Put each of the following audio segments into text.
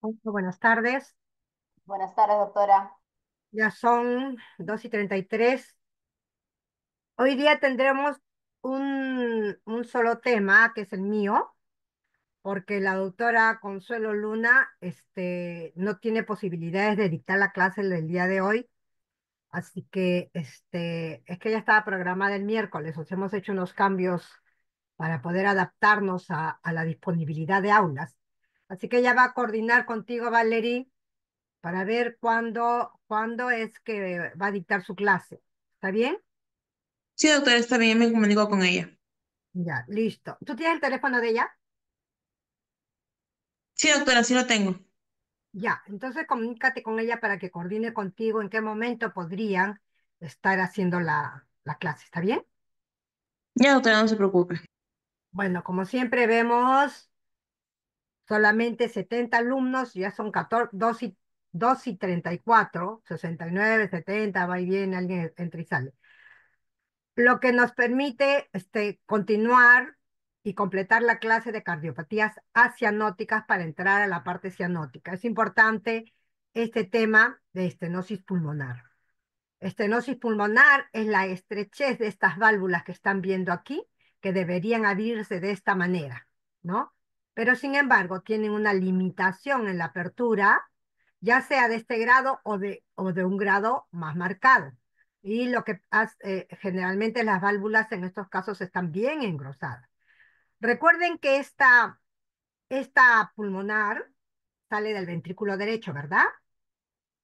Buenas tardes. Buenas tardes, doctora. Ya son 2 y 33. Hoy día tendremos un, un solo tema, que es el mío, porque la doctora Consuelo Luna este, no tiene posibilidades de dictar la clase del día de hoy. Así que este, es que ya estaba programada el miércoles, o hemos hecho unos cambios para poder adaptarnos a la disponibilidad de aulas. Así que ella va a coordinar contigo, Valerie, para ver cuándo, cuándo es que va a dictar su clase. ¿Está bien? Sí, doctora, está bien, me comunico con ella. Ya, listo. ¿Tú tienes el teléfono de ella? Sí, doctora, sí lo tengo. Ya, entonces comunícate con ella para que coordine contigo en qué momento podrían estar haciendo la, la clase, ¿está bien? Ya, doctora, no se preocupe. Bueno, como siempre vemos solamente 70 alumnos, ya son 2 y, y 34, 69, 70, va y viene, alguien entra y sale. Lo que nos permite este, continuar y completar la clase de cardiopatías asianóticas para entrar a la parte cianótica. Es importante este tema de estenosis pulmonar. Estenosis pulmonar es la estrechez de estas válvulas que están viendo aquí, que deberían abrirse de esta manera, ¿no? pero sin embargo tienen una limitación en la apertura, ya sea de este grado o de, un grado más marcado. Y lo que eh, generalmente las válvulas en estos casos están bien engrosadas. Recuerden que esta, esta pulmonar sale del ventrículo derecho, ¿verdad?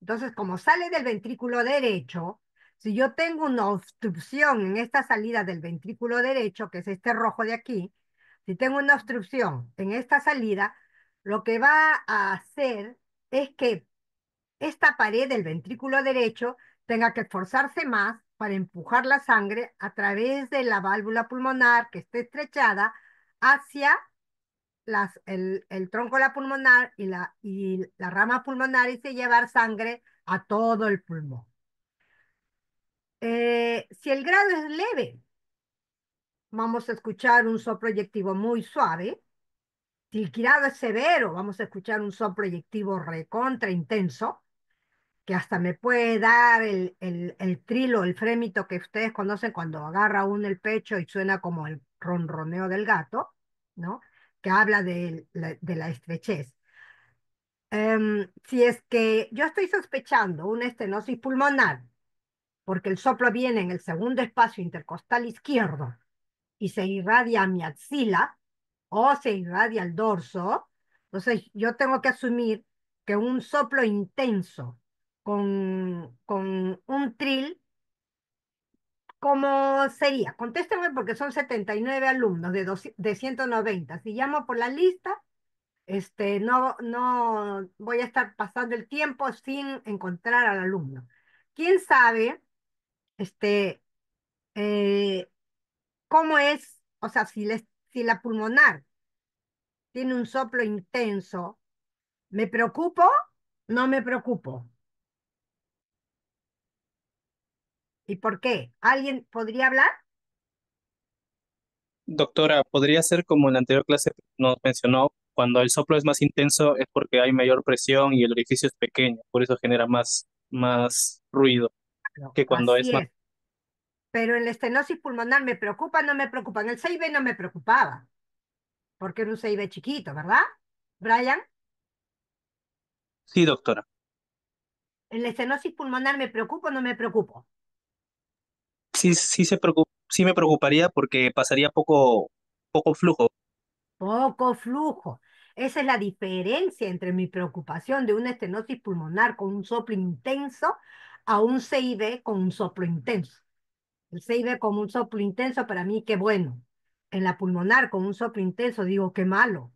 Entonces, como sale del ventrículo derecho, si yo tengo una obstrucción en esta salida del ventrículo derecho, que es este rojo de aquí, si tengo una obstrucción en esta salida, lo que va a hacer es que esta pared del ventrículo derecho tenga que esforzarse más para empujar la sangre a través de la válvula pulmonar que esté estrechada hacia las, el, tronco la pulmonar y la, y la rama pulmonar y se llevar sangre a todo el pulmón. Eh, si el grado es leve, vamos a escuchar un soproyectivo proyectivo muy suave. Si el es severo, vamos a escuchar un soproyectivo proyectivo recontra intenso, que hasta me puede dar el, el, el trilo, el frémito que ustedes conocen cuando agarra uno el pecho y suena como el ronroneo del gato, ¿no? Que habla de, la estrechez. Em, si es que yo estoy sospechando una estenosis pulmonar, porque el soplo viene en el segundo espacio intercostal izquierdo, y se irradia mi axila o se irradia el dorso, entonces yo tengo que asumir que un soplo intenso con, con un trill, ¿cómo sería? Contéstenme porque son 79 alumnos de, de 190. Si llamo por la lista, este, no, no voy a estar pasando el tiempo sin encontrar al alumno. ¿Quién sabe este, eh, ¿Cómo es? O sea, si, si la pulmonar tiene un soplo intenso, ¿me preocupo? No me preocupo. ¿Y por qué? ¿Alguien podría hablar? Doctora, podría ser como en la anterior clase nos mencionó, cuando el soplo es más intenso es porque hay mayor presión y el orificio es pequeño, por eso genera más, más ruido que cuando es más pero en la estenosis pulmonar me preocupa, no me preocupa. En el 6 no me preocupaba, porque era un 6 chiquito, ¿verdad, Brian? Sí, doctora. ¿En la estenosis pulmonar me preocupa o no me preocupo? Sí, sí, se sí me preocuparía porque pasaría poco, poco flujo. Poco flujo. Esa es la diferencia entre mi preocupación de una estenosis pulmonar con un soplo intenso a un CIB con un soplo intenso. Se ve como un soplo intenso, para mí, qué bueno. En la pulmonar con un soplo intenso, digo, qué malo.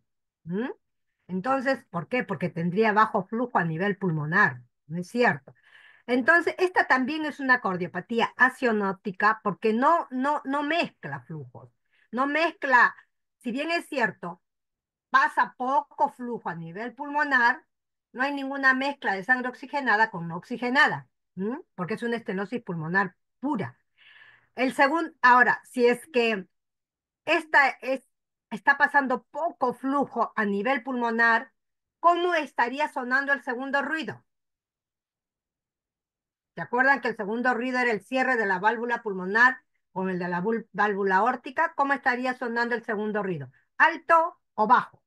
Entonces, ¿por qué? Porque tendría bajo flujo a nivel pulmonar, ¿no es cierto? Entonces, esta también es una cardiopatía asionótica porque no, no, no mezcla flujos, no mezcla, si bien es cierto, pasa poco flujo a nivel pulmonar, no hay ninguna mezcla de sangre oxigenada con no oxigenada, porque es una estenosis pulmonar pura. El segundo, ahora, si es que esta es, está pasando poco flujo a nivel pulmonar, ¿cómo estaría sonando el segundo ruido? ¿Se acuerdan que el segundo ruido era el cierre de la válvula pulmonar o el de la válvula órtica? ¿Cómo estaría sonando el segundo ruido? ¿Alto o bajo?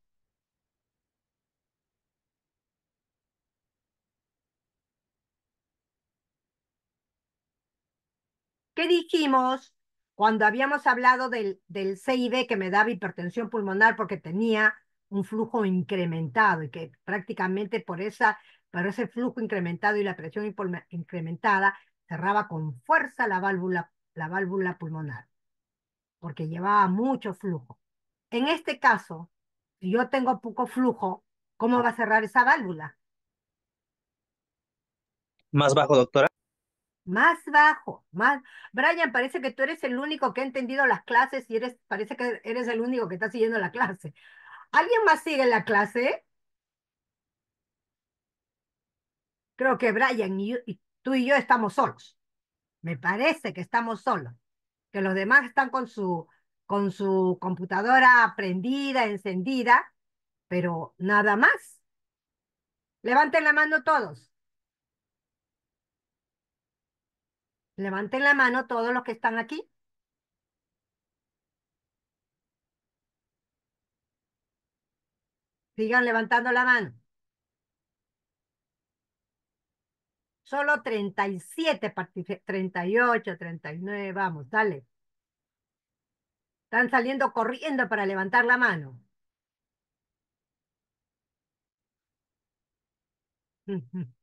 dijimos cuando habíamos hablado del, del CID que me daba hipertensión pulmonar porque tenía un flujo incrementado y que prácticamente por, esa, por ese flujo incrementado y la presión incrementada cerraba con fuerza la válvula, la válvula pulmonar porque llevaba mucho flujo. En este caso, si yo tengo poco flujo, ¿cómo va a cerrar esa válvula? Más bajo, doctora más bajo, más. Brian, parece que tú eres el único que ha entendido las clases y eres, parece que eres el único que está siguiendo la clase. ¿Alguien más sigue la clase? Creo que Brian y, tú y yo estamos solos. Me parece que estamos solos, que los demás están con su, con su computadora prendida, encendida, pero nada más. Levanten la mano todos. Levanten la mano todos los que están aquí. Sigan levantando la mano. Solo 37 38, 39, vamos, dale. Están saliendo corriendo para levantar la mano.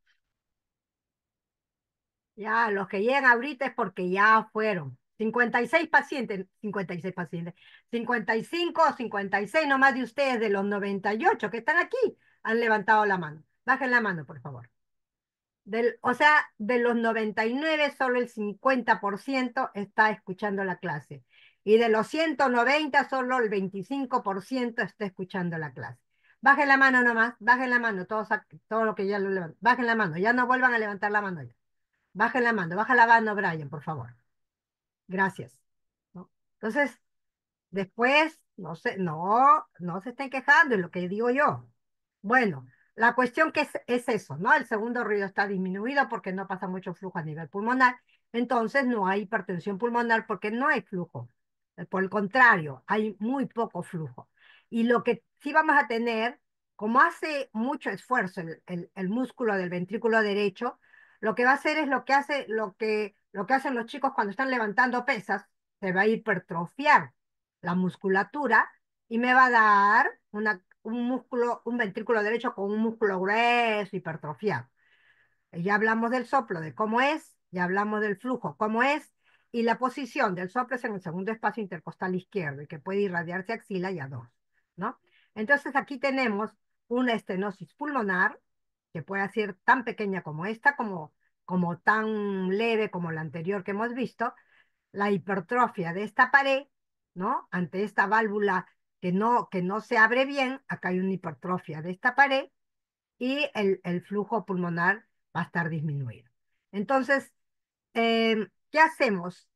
Ya, los que llegan ahorita es porque ya fueron. 56 pacientes, 56 pacientes, 55 o 56 nomás de ustedes, de los 98 que están aquí, han levantado la mano. Bajen la mano, por favor. Del, o sea, de los 99, solo el 50% está escuchando la clase. Y de los 190, solo el 25% está escuchando la clase. Bajen la mano nomás, bajen la mano, todos, todo que ya lo levantan. Bajen la mano, ya no vuelvan a levantar la mano ya. Baja la mano, baja la mano, Brian, por favor. Gracias. Entonces, después, no sé, no, no se estén quejando, es lo que digo yo. Bueno, la cuestión que es, eso, ¿no? El segundo ruido está disminuido porque no pasa mucho flujo a nivel pulmonar, entonces no hay hipertensión pulmonar porque no hay flujo. Eh, por el contrario, hay muy poco flujo. Y lo que sí vamos a tener, como hace mucho esfuerzo el músculo del ventrículo derecho, lo que va a hacer es lo que, hace, lo que, lo que hacen los chicos cuando están levantando pesas, se va a hipertrofiar la musculatura y me va a dar un músculo, un ventrículo derecho con un músculo grueso, hipertrofiado. Eh, ya hablamos del soplo, de cómo es, ya hablamos del flujo, cómo es, y la posición del soplo es en el segundo espacio intercostal izquierdo, y que puede irradiarse axila y a dos, ¿no? Entonces aquí tenemos una estenosis pulmonar, que pueda ser tan pequeña como esta, como, como tan leve como la anterior que hemos visto, la hipertrofia de esta pared, ¿no? Ante esta válvula que no, que no se abre bien, acá hay una hipertrofia de esta pared y el, flujo pulmonar va a estar disminuido. Entonces, em, ¿qué hacemos?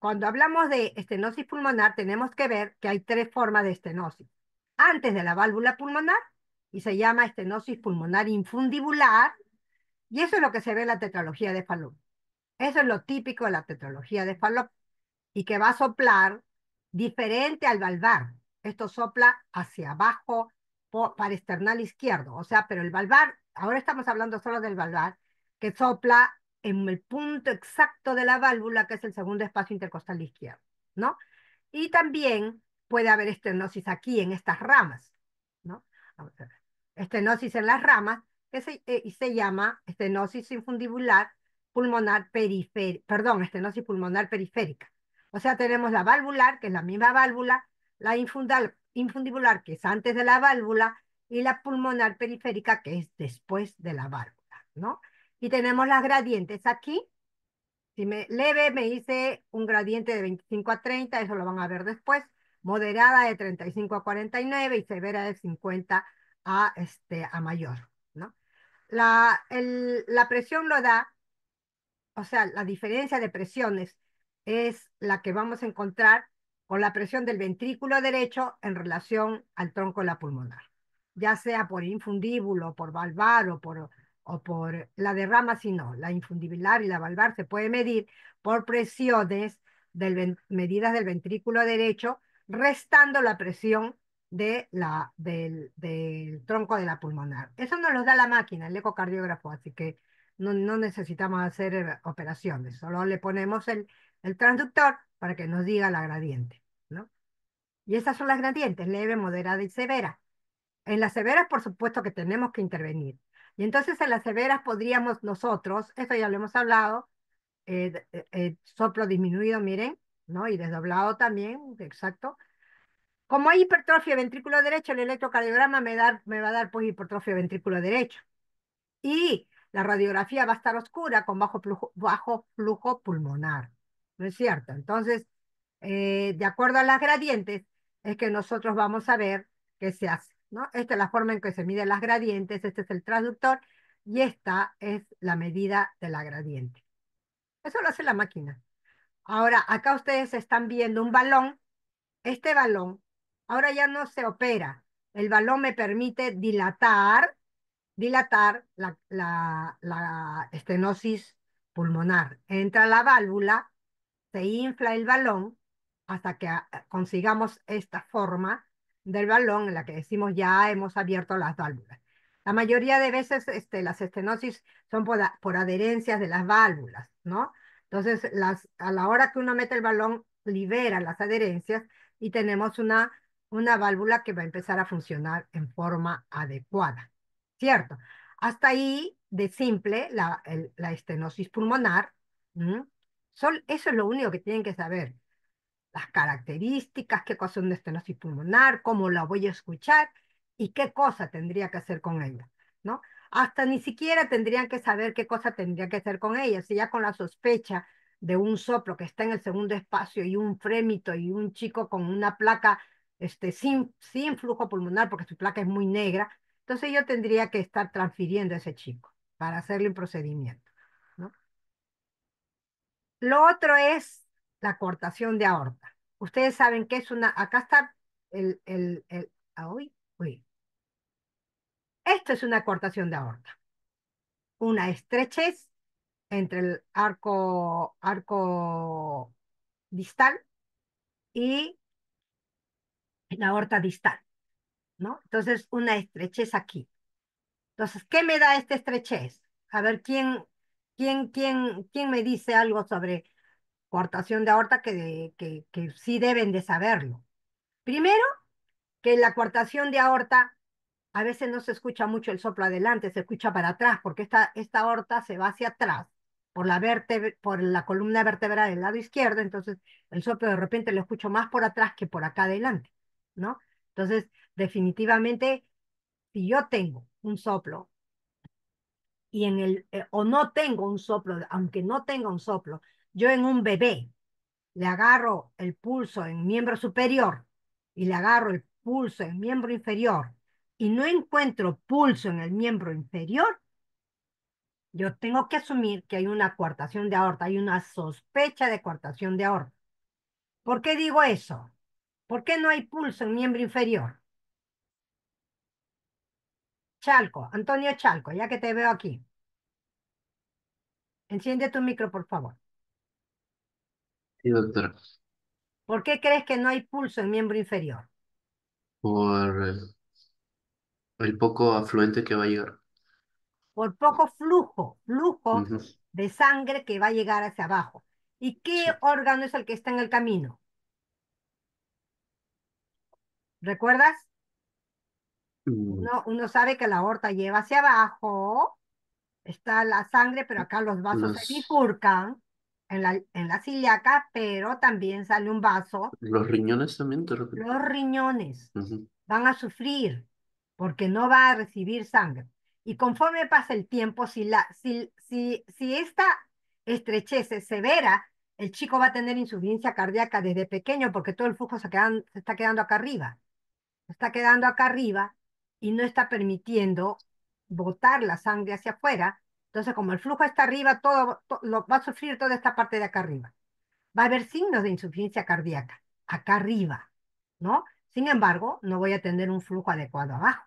Cuando hablamos de estenosis pulmonar, tenemos que ver que hay tres formas de estenosis. Antes de la válvula pulmonar, y se llama estenosis pulmonar infundibular, y eso es lo que se ve en la tetralogía de Fallot. Eso es lo típico de la tetralogía de Fallot, y que va a soplar diferente al valvar. Esto sopla hacia abajo para esternal izquierdo, o sea, pero el valvar, ahora estamos hablando solo del valvar, que sopla en el punto exacto de la válvula, que es el segundo espacio intercostal izquierdo, ¿no? Y también puede haber estenosis aquí, en estas ramas, ¿no? estenosis en las ramas, que se, eh, llama estenosis infundibular pulmonar periférica, perdón, estenosis pulmonar periférica. O sea, tenemos la valvular, que es la misma válvula, la infundibular, que es antes de la válvula, y la pulmonar periférica, que es después de la válvula, ¿no? Y tenemos las gradientes aquí. Si me leve, me hice un gradiente de 25 a 30, eso lo van a ver después. Moderada de 35 a 49 y severa de 50 a, este, a mayor. ¿no? La, el, la presión lo da, o sea, la diferencia de presiones es la que vamos a encontrar con la presión del ventrículo derecho en relación al tronco de la pulmonar, ya sea por infundíbulo, por valvar o por, o por la derrama, si no, la infundibular y la valvar se puede medir por presiones del, medidas del ventrículo derecho, restando la presión de la, del, tronco de la pulmonar. Eso nos lo da la máquina, el ecocardiógrafo, así que no, no necesitamos hacer eh, operaciones, solo le ponemos el, el, transductor para que nos diga la gradiente. ¿no? Y esas son las gradientes, leve, moderada y severa. En las severas, por supuesto que tenemos que intervenir. Y entonces en las severas podríamos nosotros, esto ya lo hemos hablado, eh, eh, soplo disminuido, miren, ¿no? Y desdoblado también, exacto como hay hipertrofia ventrículo derecho, el electrocardiograma me, me va a dar pues, hipertrofia ventrículo derecho. Y la radiografía va a estar oscura con bajo flujo, bajo flujo pulmonar. ¿No es cierto? Entonces, eh, de acuerdo a las gradientes, es que nosotros vamos a ver qué se hace. ¿no? Esta es la forma en que se miden las gradientes, este es el transductor y esta es la medida de la gradiente. Eso lo hace la máquina. Ahora, acá ustedes están viendo un balón. Este balón Ahora ya no se opera. El balón me permite dilatar, dilatar la, estenosis pulmonar. Entra la válvula, se infla el balón hasta que ah, consigamos esta forma del balón en la que decimos ya hemos abierto las válvulas. La mayoría de veces este, las estenosis son por, adherencias de las válvulas, ¿no? Entonces, las, a la hora que uno mete el balón, libera las adherencias y tenemos una una válvula que va a empezar a funcionar en forma adecuada, ¿cierto? Hasta ahí, de simple, la, la estenosis pulmonar, Sol, eso es lo único que tienen que saber. Las características, qué cosa es una estenosis pulmonar, cómo la voy a escuchar y qué cosa tendría que hacer con ella, ¿no? Hasta ni siquiera tendrían que saber qué cosa tendría que hacer con ella. Si ya con la sospecha de un soplo que está en el segundo espacio y un frémito y un chico con una placa este, sin, sin flujo pulmonar porque su placa es muy negra, entonces yo tendría que estar transfiriendo a ese chico para hacerle un procedimiento. ¿no? Lo otro es la cortación de aorta. Ustedes saben que es una, acá está el, el, el ah, Esto es una cortación de aorta. Una estrechez entre el arco, arco distal y la aorta distal, ¿no? Entonces, una estrechez aquí. Entonces, ¿qué me da esta estrechez? A ver, ¿quién, quién, quién, quién me dice algo sobre coartación de aorta que, que, que sí deben de saberlo? Primero, que la coartación de aorta a veces no se escucha mucho el soplo adelante, se escucha para atrás, porque esta, esta aorta se va hacia atrás por la, por la columna vertebral del lado izquierdo, entonces el soplo de repente lo escucho más por atrás que por acá adelante. Entonces, definitivamente, si yo tengo un soplo y en el, eh, o no tengo un soplo, aunque no tenga un soplo, yo en un bebé le agarro el pulso en miembro superior y le agarro el pulso en miembro inferior y no encuentro pulso en el miembro inferior, yo tengo que asumir que hay una coartación de aorta, hay una sospecha de coartación de aorta. ¿Por qué digo eso? ¿Por qué no hay pulso en miembro inferior? Chalco, Antonio Chalco, ya que te veo aquí. Enciende tu micro, por favor. Sí, doctor. ¿Por qué crees que no hay pulso en miembro inferior? Por el poco afluente que va a llegar. Por poco flujo, flujo de sangre que va a llegar hacia abajo. ¿Y qué órgano es el que está en el camino? ¿Recuerdas? Mm. Uno, uno sabe que la aorta lleva hacia abajo, está la sangre, pero acá los vasos se bifurcan en la, en la ciliaca, pero también sale un vaso. Los riñones también, te Los riñones van a sufrir porque no va a recibir sangre. Y conforme pasa el tiempo, si, la, si, si, esta estrechez es severa, el chico va a tener insuficiencia cardíaca desde pequeño porque todo el flujo se, se está quedando acá arriba está quedando acá arriba y no está permitiendo botar la sangre hacia afuera. Entonces, como el flujo está arriba, todo, lo, va a sufrir toda esta parte de acá arriba. Va a haber signos de insuficiencia cardíaca acá arriba, ¿no? Sin embargo, no voy a tener un flujo adecuado abajo.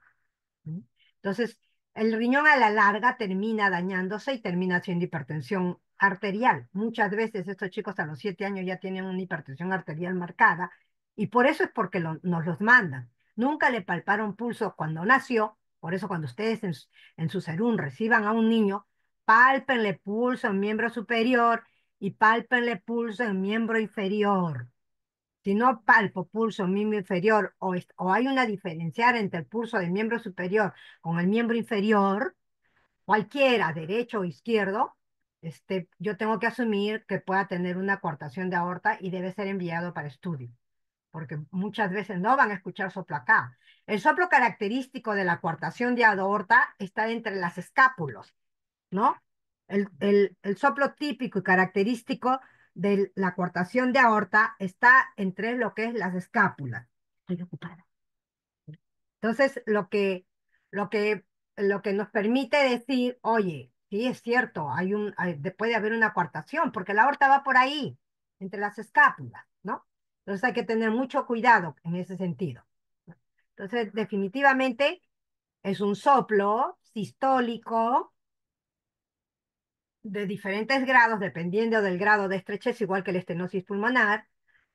Entonces, el riñón a la larga termina dañándose y termina haciendo hipertensión arterial. Muchas veces estos chicos a los siete años ya tienen una hipertensión arterial marcada y por eso es porque nos los mandan nunca le palparon pulso cuando nació, por eso cuando ustedes en, su serum reciban a un niño, palpenle pulso en miembro superior y palpenle pulso en miembro inferior. Si no palpo pulso en miembro inferior o, hay una diferencia entre el pulso del miembro superior con el miembro inferior, cualquiera, derecho o izquierdo, este, yo tengo que asumir que pueda tener una coartación de aorta y debe ser enviado para estudio porque muchas veces no van a escuchar soplo acá. El soplo característico de la coartación de aorta está entre las escápulas, ¿no? El, el, soplo típico y característico de la coartación de aorta está entre lo que es las escápulas. Estoy ocupada. Entonces, lo que, lo que, lo que nos permite decir, oye, sí es cierto, hay un, hay, puede haber una coartación, porque la aorta va por ahí, entre las escápulas. Entonces hay que tener mucho cuidado en ese sentido. Entonces, definitivamente es un soplo sistólico de diferentes grados, dependiendo del grado de estrechez, igual que la estenosis pulmonar,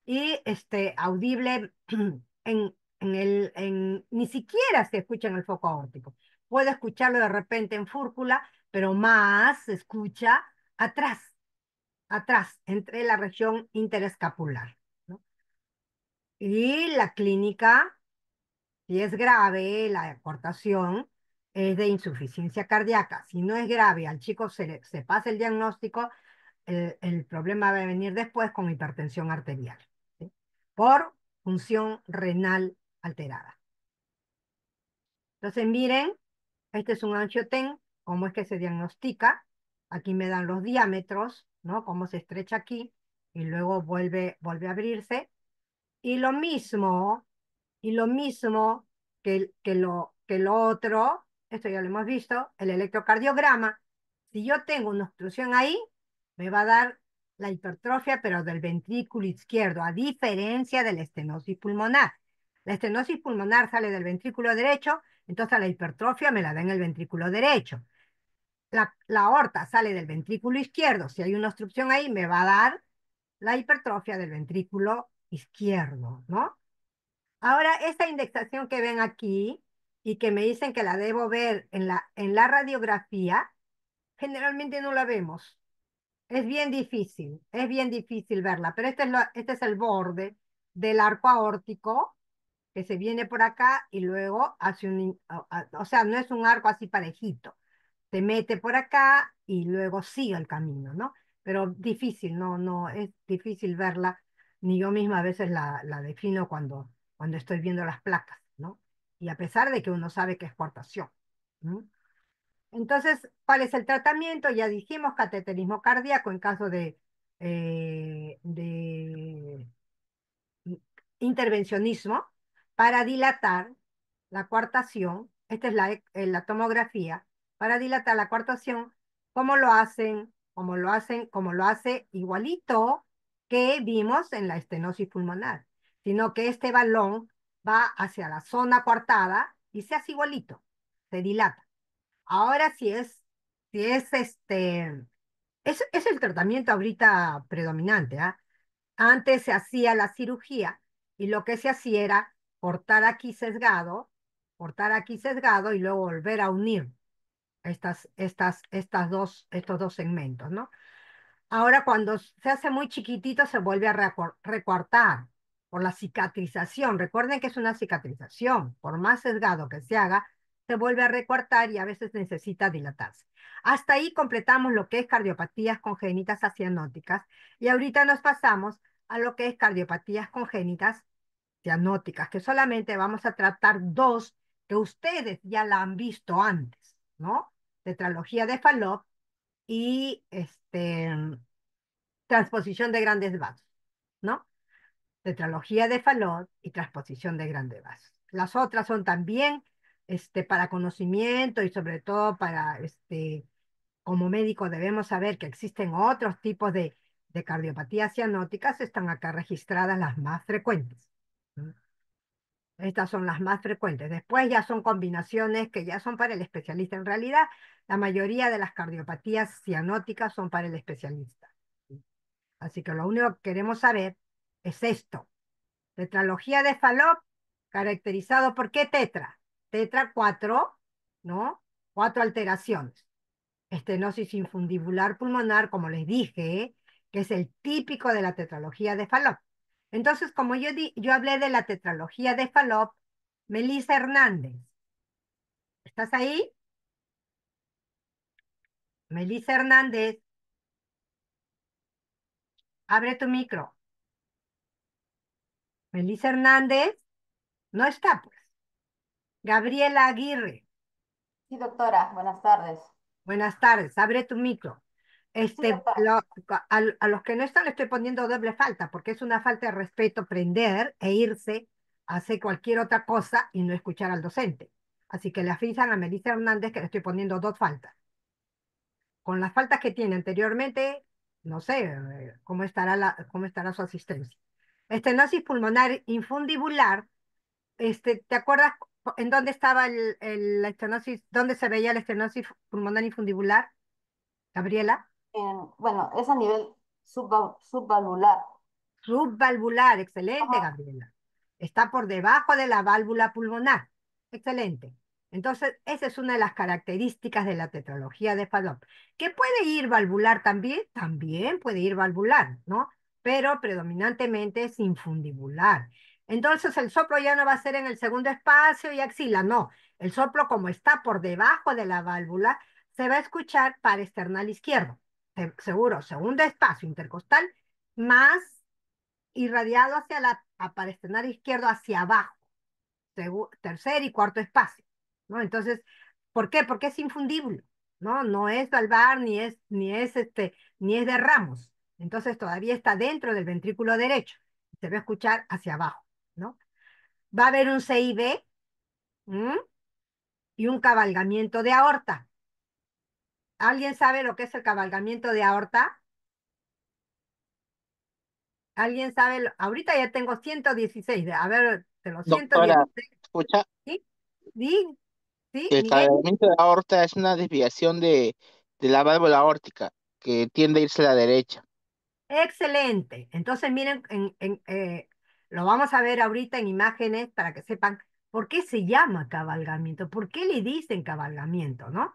y este, audible en, el, ni siquiera se escucha en el foco aórtico. Puede escucharlo de repente en fúrcula, pero más se escucha atrás, atrás, entre la región interescapular. Y la clínica, si es grave la aportación, es de insuficiencia cardíaca. Si no es grave, al chico se, pasa el diagnóstico, el, problema va a venir después con hipertensión arterial, por función renal alterada. Entonces, miren, este es un angioten, cómo es que se diagnostica. Aquí me dan los diámetros, ¿no? Cómo se estrecha aquí y luego vuelve, vuelve a abrirse. Y lo mismo, y lo mismo que, que, lo, que otro, esto ya lo hemos visto, el electrocardiograma, si yo tengo una obstrucción ahí, me va a dar la hipertrofia, pero del ventrículo izquierdo, a diferencia de la estenosis pulmonar. La estenosis pulmonar sale del ventrículo derecho, entonces la hipertrofia me la da en el ventrículo derecho. La, la aorta sale del ventrículo izquierdo, si hay una obstrucción ahí, me va a dar la hipertrofia del ventrículo izquierdo, ¿no? Ahora, esta indexación que ven aquí y que me dicen que la debo ver en la, en la radiografía, generalmente no la vemos. Es bien difícil, es bien difícil verla, pero este es, lo, este es el borde del arco aórtico que se viene por acá y luego hace un, o sea, no es un arco así parejito, se mete por acá y luego sigue el camino, ¿no? Pero difícil, no, no, es difícil verla ni yo misma a veces la, defino cuando, cuando estoy viendo las placas, ¿no? Y a pesar de que uno sabe que es portación. Entonces, ¿cuál es el tratamiento? Ya dijimos, cateterismo cardíaco en caso de, eh, de intervencionismo para dilatar la coartación. Esta es eh, la, tomografía para dilatar la coartación, ¿Cómo lo hacen, ¿Cómo lo hacen, ¿Cómo lo hace igualito que vimos en la estenosis pulmonar, sino que este balón va hacia la zona cortada y se hace igualito, se dilata. Ahora sí es, si es este, es, el tratamiento ahorita predominante. ¿ah? Antes se hacía la cirugía y lo que se hacía era cortar aquí sesgado, cortar aquí sesgado y luego volver a unir estas, estas, estas dos, estos dos segmentos, ¿no? Ahora cuando se hace muy chiquitito se vuelve a recortar por la cicatrización. Recuerden que es una cicatrización. Por más sesgado que se haga, se vuelve a recortar y a veces necesita dilatarse. Hasta ahí completamos lo que es cardiopatías congénitas asianóticas y ahorita nos pasamos a lo que es cardiopatías congénitas cianóticas, que solamente vamos a tratar dos que ustedes ya la han visto antes, ¿no? Tetralogía de Fallot y este, transposición de grandes vasos, ¿no? Tetralogía de Falot y transposición de grandes vasos. Las otras son también este, para conocimiento y sobre todo para, este, como médico debemos saber que existen otros tipos de, de cardiopatías cianóticas, están acá registradas las más frecuentes. Estas son las más frecuentes. Después ya son combinaciones que ya son para el especialista en realidad, la mayoría de las cardiopatías cianóticas son para el especialista. Así que lo único que queremos saber es esto. Tetralogía de Fallot, caracterizado por qué tetra? Tetra 4, ¿no? Cuatro alteraciones. Estenosis infundibular pulmonar, como les dije, que es el típico de la tetralogía de Fallot. Entonces, como yo, yo hablé de la tetralogía de Fallot, Melissa Hernández, ¿estás ahí? Melissa Hernández. Abre tu micro. Melissa Hernández. No está, pues. Gabriela Aguirre. Sí, doctora. Buenas tardes. Buenas tardes. Abre tu micro. Este, a, los que no están le estoy poniendo doble falta, porque es una falta de respeto prender e irse a hacer cualquier otra cosa y no escuchar al docente. Así que le avisan a Melissa Hernández que le estoy poniendo dos faltas con las faltas que tiene anteriormente, no sé eh, cómo estará, la, cómo estará su asistencia. Estenosis pulmonar infundibular, este, ¿te acuerdas en dónde estaba el, la estenosis, dónde se veía la estenosis pulmonar infundibular, Gabriela? bueno, es a nivel sub subvalvular. Subvalvular, excelente, Gabriela. Está por debajo de la válvula pulmonar. Excelente. Entonces, esa es una de las características de la tetralogía de Fallot. ¿Que puede ir valvular también? También puede ir valvular, ¿no? Pero predominantemente sin fundibular Entonces, el soplo ya no va a ser en el segundo espacio y axila, no. El soplo, como está por debajo de la válvula, se va a escuchar para external izquierdo. Seguro, segundo espacio intercostal más irradiado hacia la para external izquierdo hacia abajo. Tercer y cuarto espacio. ¿no? Entonces, ¿por qué? Porque es infundible, ¿no? No es valvar, ni es, ni es este, ni es de ramos. Entonces todavía está dentro del ventrículo derecho. Se va a escuchar hacia abajo, ¿no? Va a haber un CIB y un cabalgamiento de aorta. ¿Alguien sabe lo que es el cabalgamiento de aorta? ¿Alguien sabe? Ahorita ya tengo 116. A ver, te lo siento. Escucha. ¿Sí? ¿Sí? El cabalgamiento de la aorta es una desviación de, la válvula aórtica que tiende a irse a la derecha. Excelente. Entonces, miren, eh, lo vamos a ver ahorita en imágenes para que sepan por qué se llama cabalgamiento, por qué le dicen cabalgamiento, ¿no?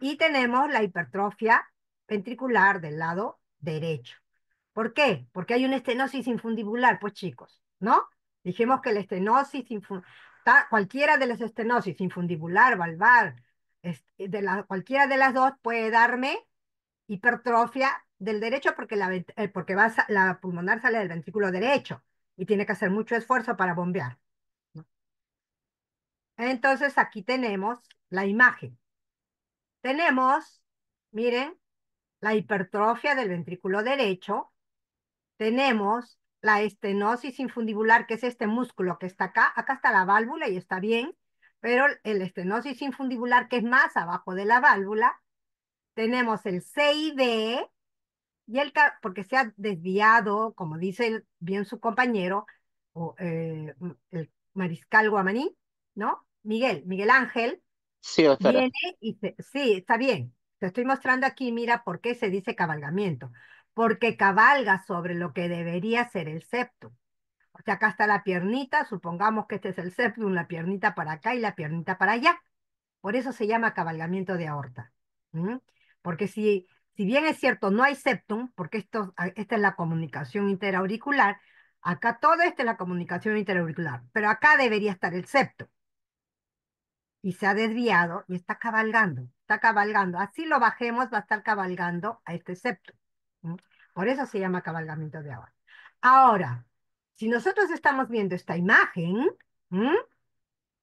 Y tenemos la hipertrofia ventricular del lado derecho. ¿Por qué? Porque hay una estenosis infundibular, pues chicos, ¿no? Dijimos que la estenosis cualquiera de las estenosis, infundibular, valvar, este, de la, cualquiera de las dos puede darme hipertrofia del derecho porque, la, eh, porque va, la pulmonar sale del ventrículo derecho y tiene que hacer mucho esfuerzo para bombear. Entonces aquí tenemos la imagen. Tenemos, miren, la hipertrofia del ventrículo derecho. Tenemos la estenosis infundibular, que es este músculo que está acá, acá está la válvula y está bien, pero el estenosis infundibular, que es más abajo de la válvula, tenemos el CID, y el, porque se ha desviado, como dice bien su compañero, o, eh, el mariscal Guamaní, ¿no? Miguel, Miguel Ángel. Sí, viene y sí, está bien. Te estoy mostrando aquí, mira por qué se dice cabalgamiento porque cabalga sobre lo que debería ser el septo, O sea, acá está la piernita, supongamos que este es el septum, la piernita para acá y la piernita para allá. Por eso se llama cabalgamiento de aorta. Porque si, si bien es cierto, no hay septum, porque esto, ah, esta es la comunicación interauricular, acá todo esto es la comunicación interauricular, pero acá debería estar el septo Y se ha desviado y está cabalgando, está cabalgando. Así lo bajemos, va a estar cabalgando a este septum. Por eso se llama cabalgamiento de agua. Ahora, si nosotros estamos viendo esta imagen,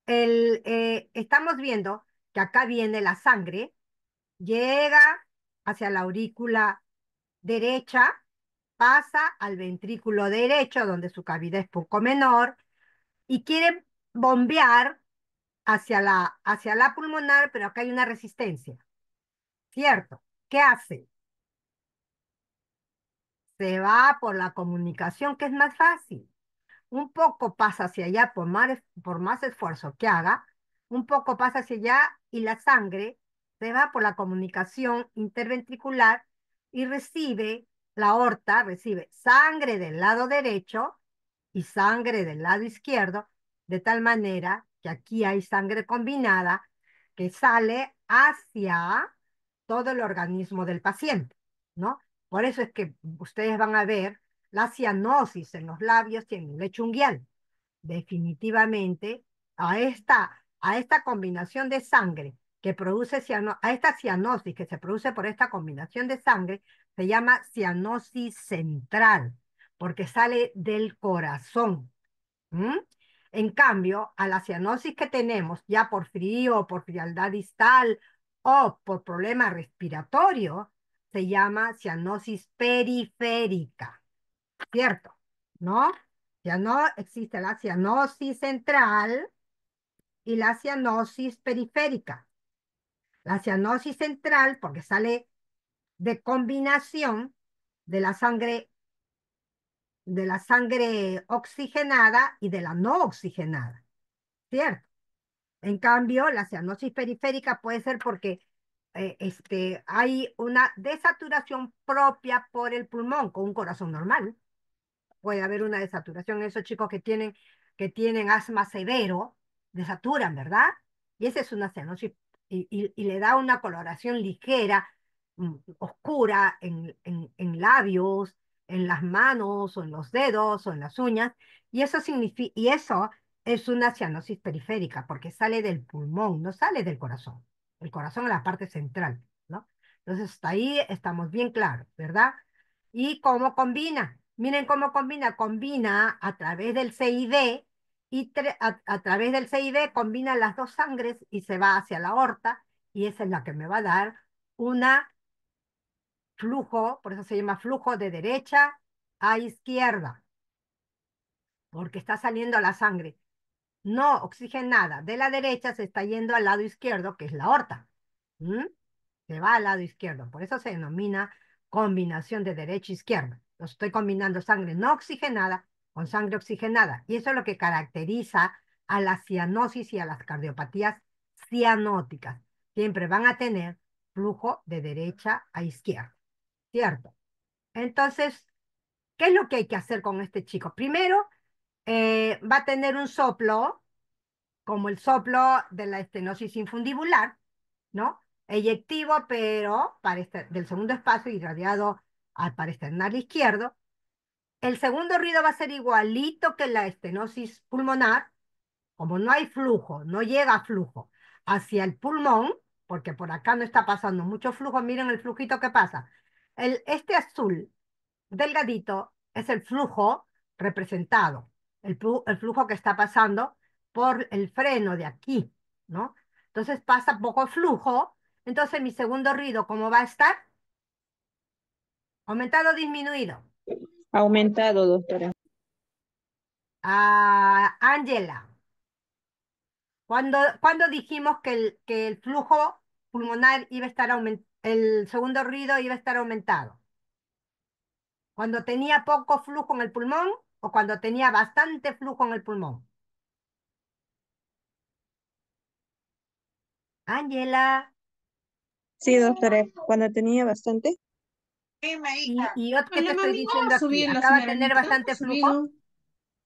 el, eh, estamos viendo que acá viene la sangre, llega hacia la aurícula derecha, pasa al ventrículo derecho, donde su cavidad es poco menor, y quiere bombear hacia la, hacia la pulmonar, pero acá hay una resistencia. ¿Cierto? ¿Qué hace? se va por la comunicación, que es más fácil. Un poco pasa hacia allá por más, por más esfuerzo que haga, un poco pasa hacia allá y la sangre se va por la comunicación interventricular y recibe, la aorta recibe sangre del lado derecho y sangre del lado izquierdo, de tal manera que aquí hay sangre combinada que sale hacia todo el organismo del paciente, ¿no? Por eso es que ustedes van a ver la cianosis en los labios y en el lechunguial. Definitivamente, a esta, a esta combinación de sangre que produce a esta cianosis que se produce por esta combinación de sangre, se llama cianosis central, porque sale del corazón. En cambio, a la cianosis que tenemos, ya por frío, por frialdad distal o por problema respiratorio, se llama cianosis periférica, ¿cierto? ¿No? Ya no existe la cianosis central y la cianosis periférica. La cianosis central, porque sale de combinación de la sangre de la sangre oxigenada y de la no oxigenada, ¿cierto? En cambio, la cianosis periférica puede ser porque eh, este, hay una desaturación propia por el pulmón con un corazón normal. Puede haber una desaturación. Esos chicos que tienen, que tienen asma severo, desaturan, ¿verdad? Y esa es una cianosis y, le da una coloración ligera, mm, oscura en, labios, en las manos o en los dedos o en las uñas. Y eso, y eso es una cianosis periférica porque sale del pulmón, no sale del corazón el corazón en la parte central, ¿no? Entonces, ahí estamos bien claros, ¿verdad? ¿Y cómo combina? Miren cómo combina. Combina a través del CID y a, través del CID combina las dos sangres y se va hacia la aorta y esa es la que me va a dar un flujo, por eso se llama flujo de derecha a izquierda, porque está saliendo la sangre no oxigenada de la derecha se está yendo al lado izquierdo, que es la aorta. Se va al lado izquierdo. Por eso se denomina combinación de derecha e izquierda. estoy combinando sangre no oxigenada con sangre oxigenada. Y eso es lo que caracteriza a la cianosis y a las cardiopatías cianóticas. Siempre van a tener flujo de derecha a izquierda. ¿Cierto? Entonces, ¿qué es lo que hay que hacer con este chico? Primero, eh, va a tener un soplo, como el soplo de la estenosis infundibular, ¿no? Eyectivo, pero para este, del segundo espacio irradiado al paresternal izquierdo. El segundo ruido va a ser igualito que la estenosis pulmonar, como no hay flujo, no llega flujo hacia el pulmón, porque por acá no está pasando mucho flujo, miren el flujito que pasa. El, este azul delgadito es el flujo representado el, flujo que está pasando por el freno de aquí, ¿no? Entonces pasa poco flujo, entonces mi segundo ruido, ¿cómo va a estar? ¿Aumentado o disminuido? Aumentado, doctora. Ah, Ángela, ¿cuándo cuando, dijimos que el, que el flujo pulmonar iba a estar aumentado, el segundo ruido iba a estar aumentado. Cuando tenía poco flujo en el pulmón, o cuando tenía bastante flujo en el pulmón. Ángela. Sí, doctora, cuando tenía bastante. ¿Y, yo que pues te estoy diciendo aquí, acaba de tener bastante flujo.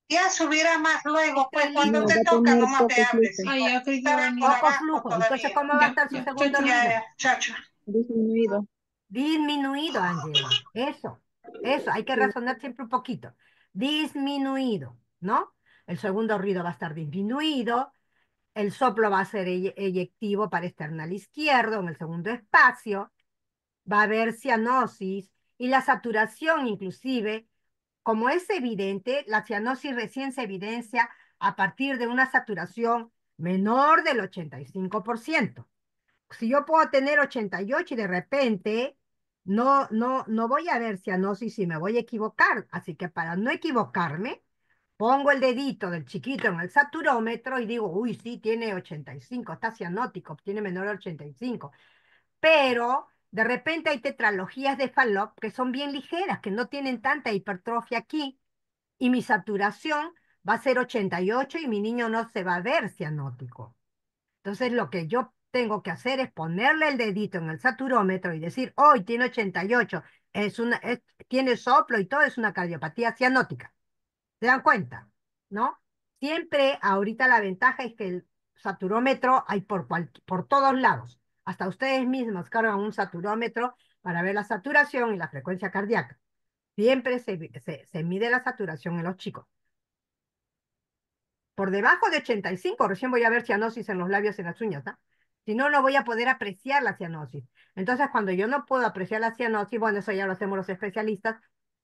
Ya subirá más luego, pues cuando te toca, no más te hables. poco flujo, entonces ¿cómo va a estar su segundo Disminuido. Disminuido, Ángela. Eso, eso, hay que razonar siempre un poquito disminuido, ¿no? El segundo ruido va a estar disminuido, el soplo va a ser eyectivo para external izquierdo en el segundo espacio, va a haber cianosis y la saturación inclusive, como es evidente, la cianosis recién se evidencia a partir de una saturación menor del 85%. Si yo puedo tener 88 y de repente no, no, no voy a ver si y si me voy a equivocar. Así que para no equivocarme, pongo el dedito del chiquito en el saturómetro y digo, uy, sí, tiene 85, está cianótico, tiene menor a 85. Pero de repente hay tetralogías de Fallop que son bien ligeras, que no tienen tanta hipertrofia aquí, y mi saturación va a ser 88 y mi niño no se va a ver cianótico. Entonces, lo que yo tengo que hacer es ponerle el dedito en el saturómetro y decir, hoy tiene 88, es una, tiene soplo y todo, es una cardiopatía cianótica. ¿Se dan cuenta? ¿No? Siempre ahorita la ventaja es que el saturómetro hay por, por todos lados. Hasta ustedes mismos cargan un saturómetro para ver la saturación y la frecuencia cardíaca. Siempre se, mide la saturación en los chicos. Por debajo de 85, recién voy a ver cianosis en los labios y en las uñas, ¿no? Si no, no voy a poder apreciar la cianosis. Entonces, cuando yo no puedo apreciar la cianosis, bueno, eso ya lo hacemos los especialistas,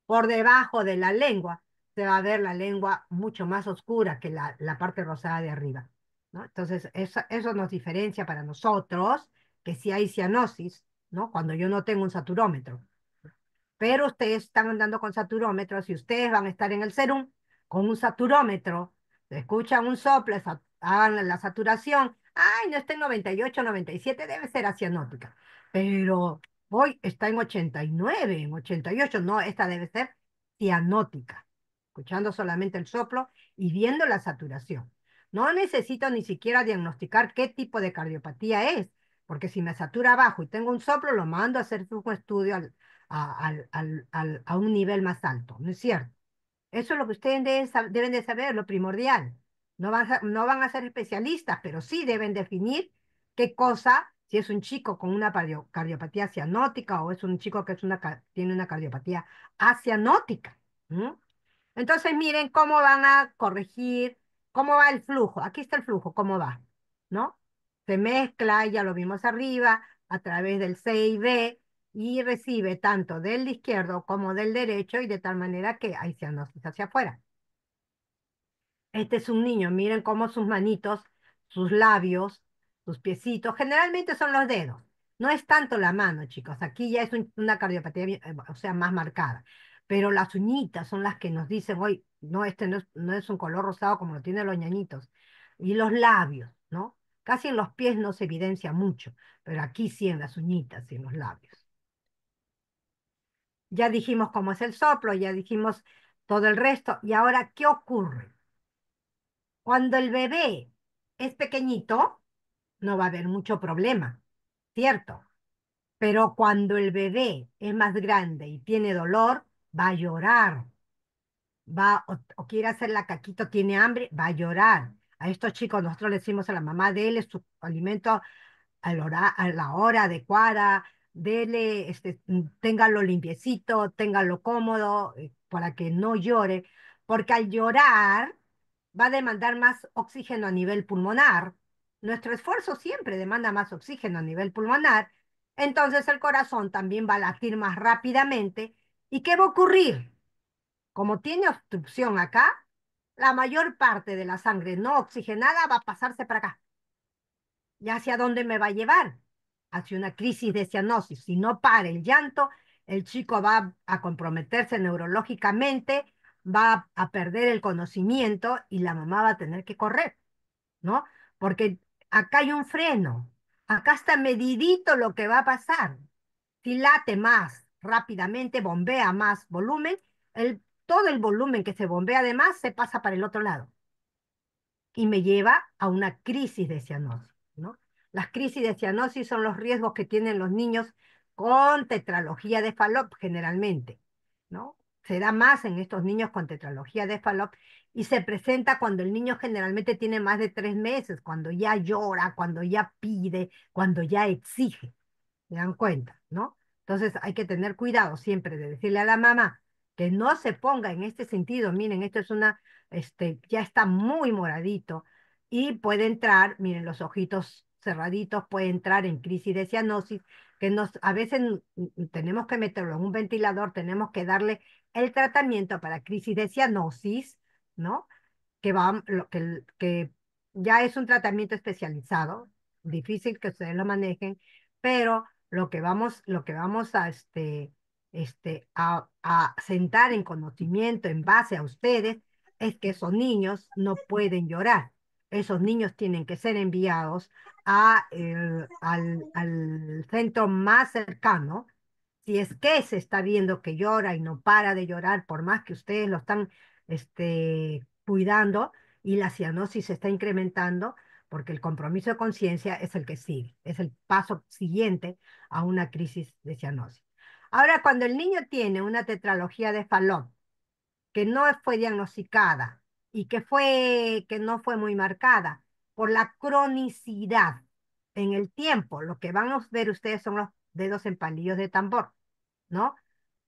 por debajo de la lengua se va a ver la lengua mucho más oscura que la, parte rosada de arriba. ¿no? Entonces, eso, eso nos diferencia para nosotros que si hay cianosis, ¿no? cuando yo no tengo un saturómetro. Pero ustedes están andando con saturómetros y ustedes van a estar en el serum con un saturómetro. Escuchan un soplo, hagan la saturación Ay, no está en 98, 97, debe ser asianótica. Pero hoy está en 89, en 88. No, esta debe ser cianótica. Escuchando solamente el soplo y viendo la saturación. No necesito ni siquiera diagnosticar qué tipo de cardiopatía es, porque si me satura abajo y tengo un soplo, lo mando a hacer un estudio a, un nivel más alto, ¿no es cierto? Eso es lo que ustedes deben, deben de saber, lo primordial. No van, a, ser especialistas, pero sí deben definir qué cosa, si es un chico con una cardiopatía cianótica o es un chico que es una, tiene una cardiopatía asianótica. Entonces miren cómo van a corregir, cómo va el flujo. Aquí está el flujo, cómo va, ¿no? Se mezcla, ya lo vimos arriba, a través del C y y recibe tanto del izquierdo como del derecho y de tal manera que hay cianosis hacia afuera. Este es un niño, miren cómo sus manitos, sus labios, sus piecitos, generalmente son los dedos. No es tanto la mano, chicos. Aquí ya es una cardiopatía, eh, o sea, más marcada. Pero las uñitas son las que nos dicen, hoy, no, este no es, un color rosado como lo tienen los ñañitos. Y los labios, ¿no? Casi en los pies no se evidencia mucho, pero aquí sí en las uñitas y en los labios. Ya dijimos cómo es el soplo, ya dijimos todo el resto. Y ahora, ¿qué ocurre? Cuando el bebé es pequeñito, no va a haber mucho problema, ¿cierto? Pero cuando el bebé es más grande y tiene dolor, va a llorar. Va o, quiere hacer la caquito, tiene hambre, va a llorar. A estos chicos nosotros le decimos a la mamá, déle su alimento a la hora, a la adecuada, dele, este, téngalo limpiecito, téngalo cómodo, eh, para que no llore, porque al llorar va a demandar más oxígeno a nivel pulmonar, nuestro esfuerzo siempre demanda más oxígeno a nivel pulmonar, entonces el corazón también va a latir más rápidamente. ¿Y qué va a ocurrir? Como tiene obstrucción acá, la mayor parte de la sangre no oxigenada va a pasarse para acá. ¿Y hacia dónde me va a llevar? Hacia una crisis de cianosis. Si no para el llanto, el chico va a comprometerse neurológicamente, va a perder el conocimiento y la mamá va a tener que correr, ¿no? Porque acá hay un freno, acá está medidito lo que va a pasar. Si late más rápidamente, bombea más volumen, el, todo el volumen que se bombea además se pasa para el otro lado y me lleva a una crisis de cianosis, ¿no? Las crisis de cianosis son los riesgos que tienen los niños con tetralogía de Fallop generalmente, ¿no? se da más en estos niños con tetralogía de Fallop y se presenta cuando el niño generalmente tiene más de tres meses, cuando ya llora, cuando ya pide, cuando ya exige. ¿Se dan cuenta? ¿No? Entonces hay que tener cuidado siempre de decirle a la mamá que no se ponga en este sentido, miren, esto es una, este, ya está muy moradito y puede entrar, miren, los ojitos cerraditos, puede entrar en crisis de cianosis, que nos, a veces tenemos que meterlo en un ventilador, tenemos que darle el tratamiento para crisis de cianosis, ¿no? Que, va, lo, que, que ya es un tratamiento especializado, difícil que ustedes lo manejen, pero lo que vamos, lo que vamos a, este, este, a, sentar en conocimiento en base a ustedes es que esos niños no pueden llorar. Esos niños tienen que ser enviados a, al, al centro más cercano, si es que se está viendo que llora y no para de llorar, por más que ustedes lo están este, cuidando y la cianosis se está incrementando, porque el compromiso de conciencia es el que sigue, es el paso siguiente a una crisis de cianosis. Ahora, cuando el niño tiene una tetralogía de falón que no fue diagnosticada y que, fue, que no fue muy marcada por la cronicidad en el tiempo, lo que van a ver ustedes son los dedos en palillos de tambor, ¿no?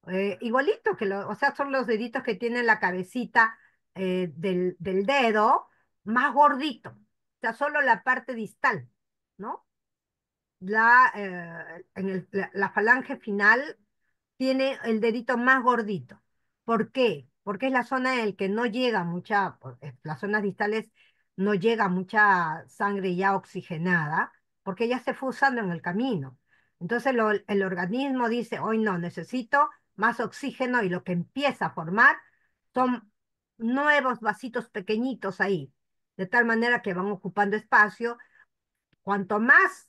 Eh, igualito que lo, o sea, son los deditos que tienen la cabecita eh, del, dedo más gordito, o sea, solo la parte distal, ¿no? La, eh, en la, la falange final tiene el dedito más gordito. ¿Por qué? Porque es la zona en la que no llega mucha, las zonas distales no llega mucha sangre ya oxigenada, porque ya se fue usando en el camino. Entonces el organismo dice, hoy no, necesito más oxígeno y lo que empieza a formar son nuevos vasitos pequeñitos ahí, de tal manera que van ocupando espacio. Cuanto más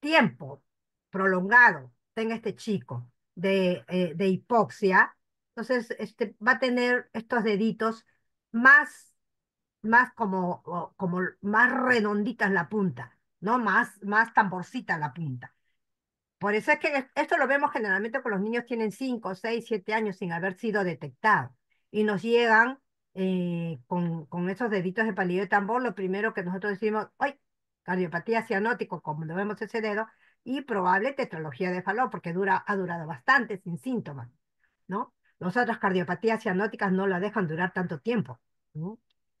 tiempo prolongado tenga este chico de, eh, hipoxia, entonces este, va a tener estos deditos más, más como, como más redonditas la punta, ¿no? Más, más tamborcita la punta. Por eso es que esto lo vemos generalmente con los niños tienen 5, 6, 7 años sin haber sido detectados y nos llegan eh, con, con, esos deditos de palillo de tambor, lo primero que nosotros decimos, ¡ay! Cardiopatía cianótico, como lo vemos ese dedo, y probable tetralogía de Fallot, porque dura, ha durado bastante sin síntomas, ¿no? Las otras cardiopatías cianóticas no la dejan durar tanto tiempo,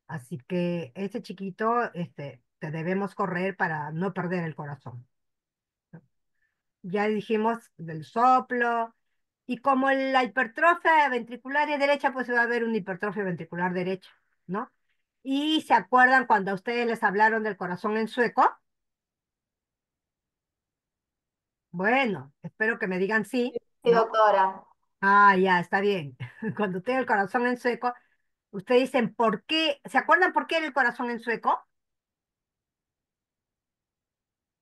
Así que ese chiquito, este, te debemos correr para no perder el corazón ya dijimos del soplo, y como la hipertrofia ventricular es derecha, pues se va a haber una hipertrofia ventricular derecha, ¿no? Y se acuerdan cuando a ustedes les hablaron del corazón en sueco. Bueno, espero que me digan sí. Sí, doctora. Ah, ya, está bien. Cuando tengo el corazón en sueco, ustedes dicen, ¿por qué? ¿Se acuerdan por qué era el corazón en sueco?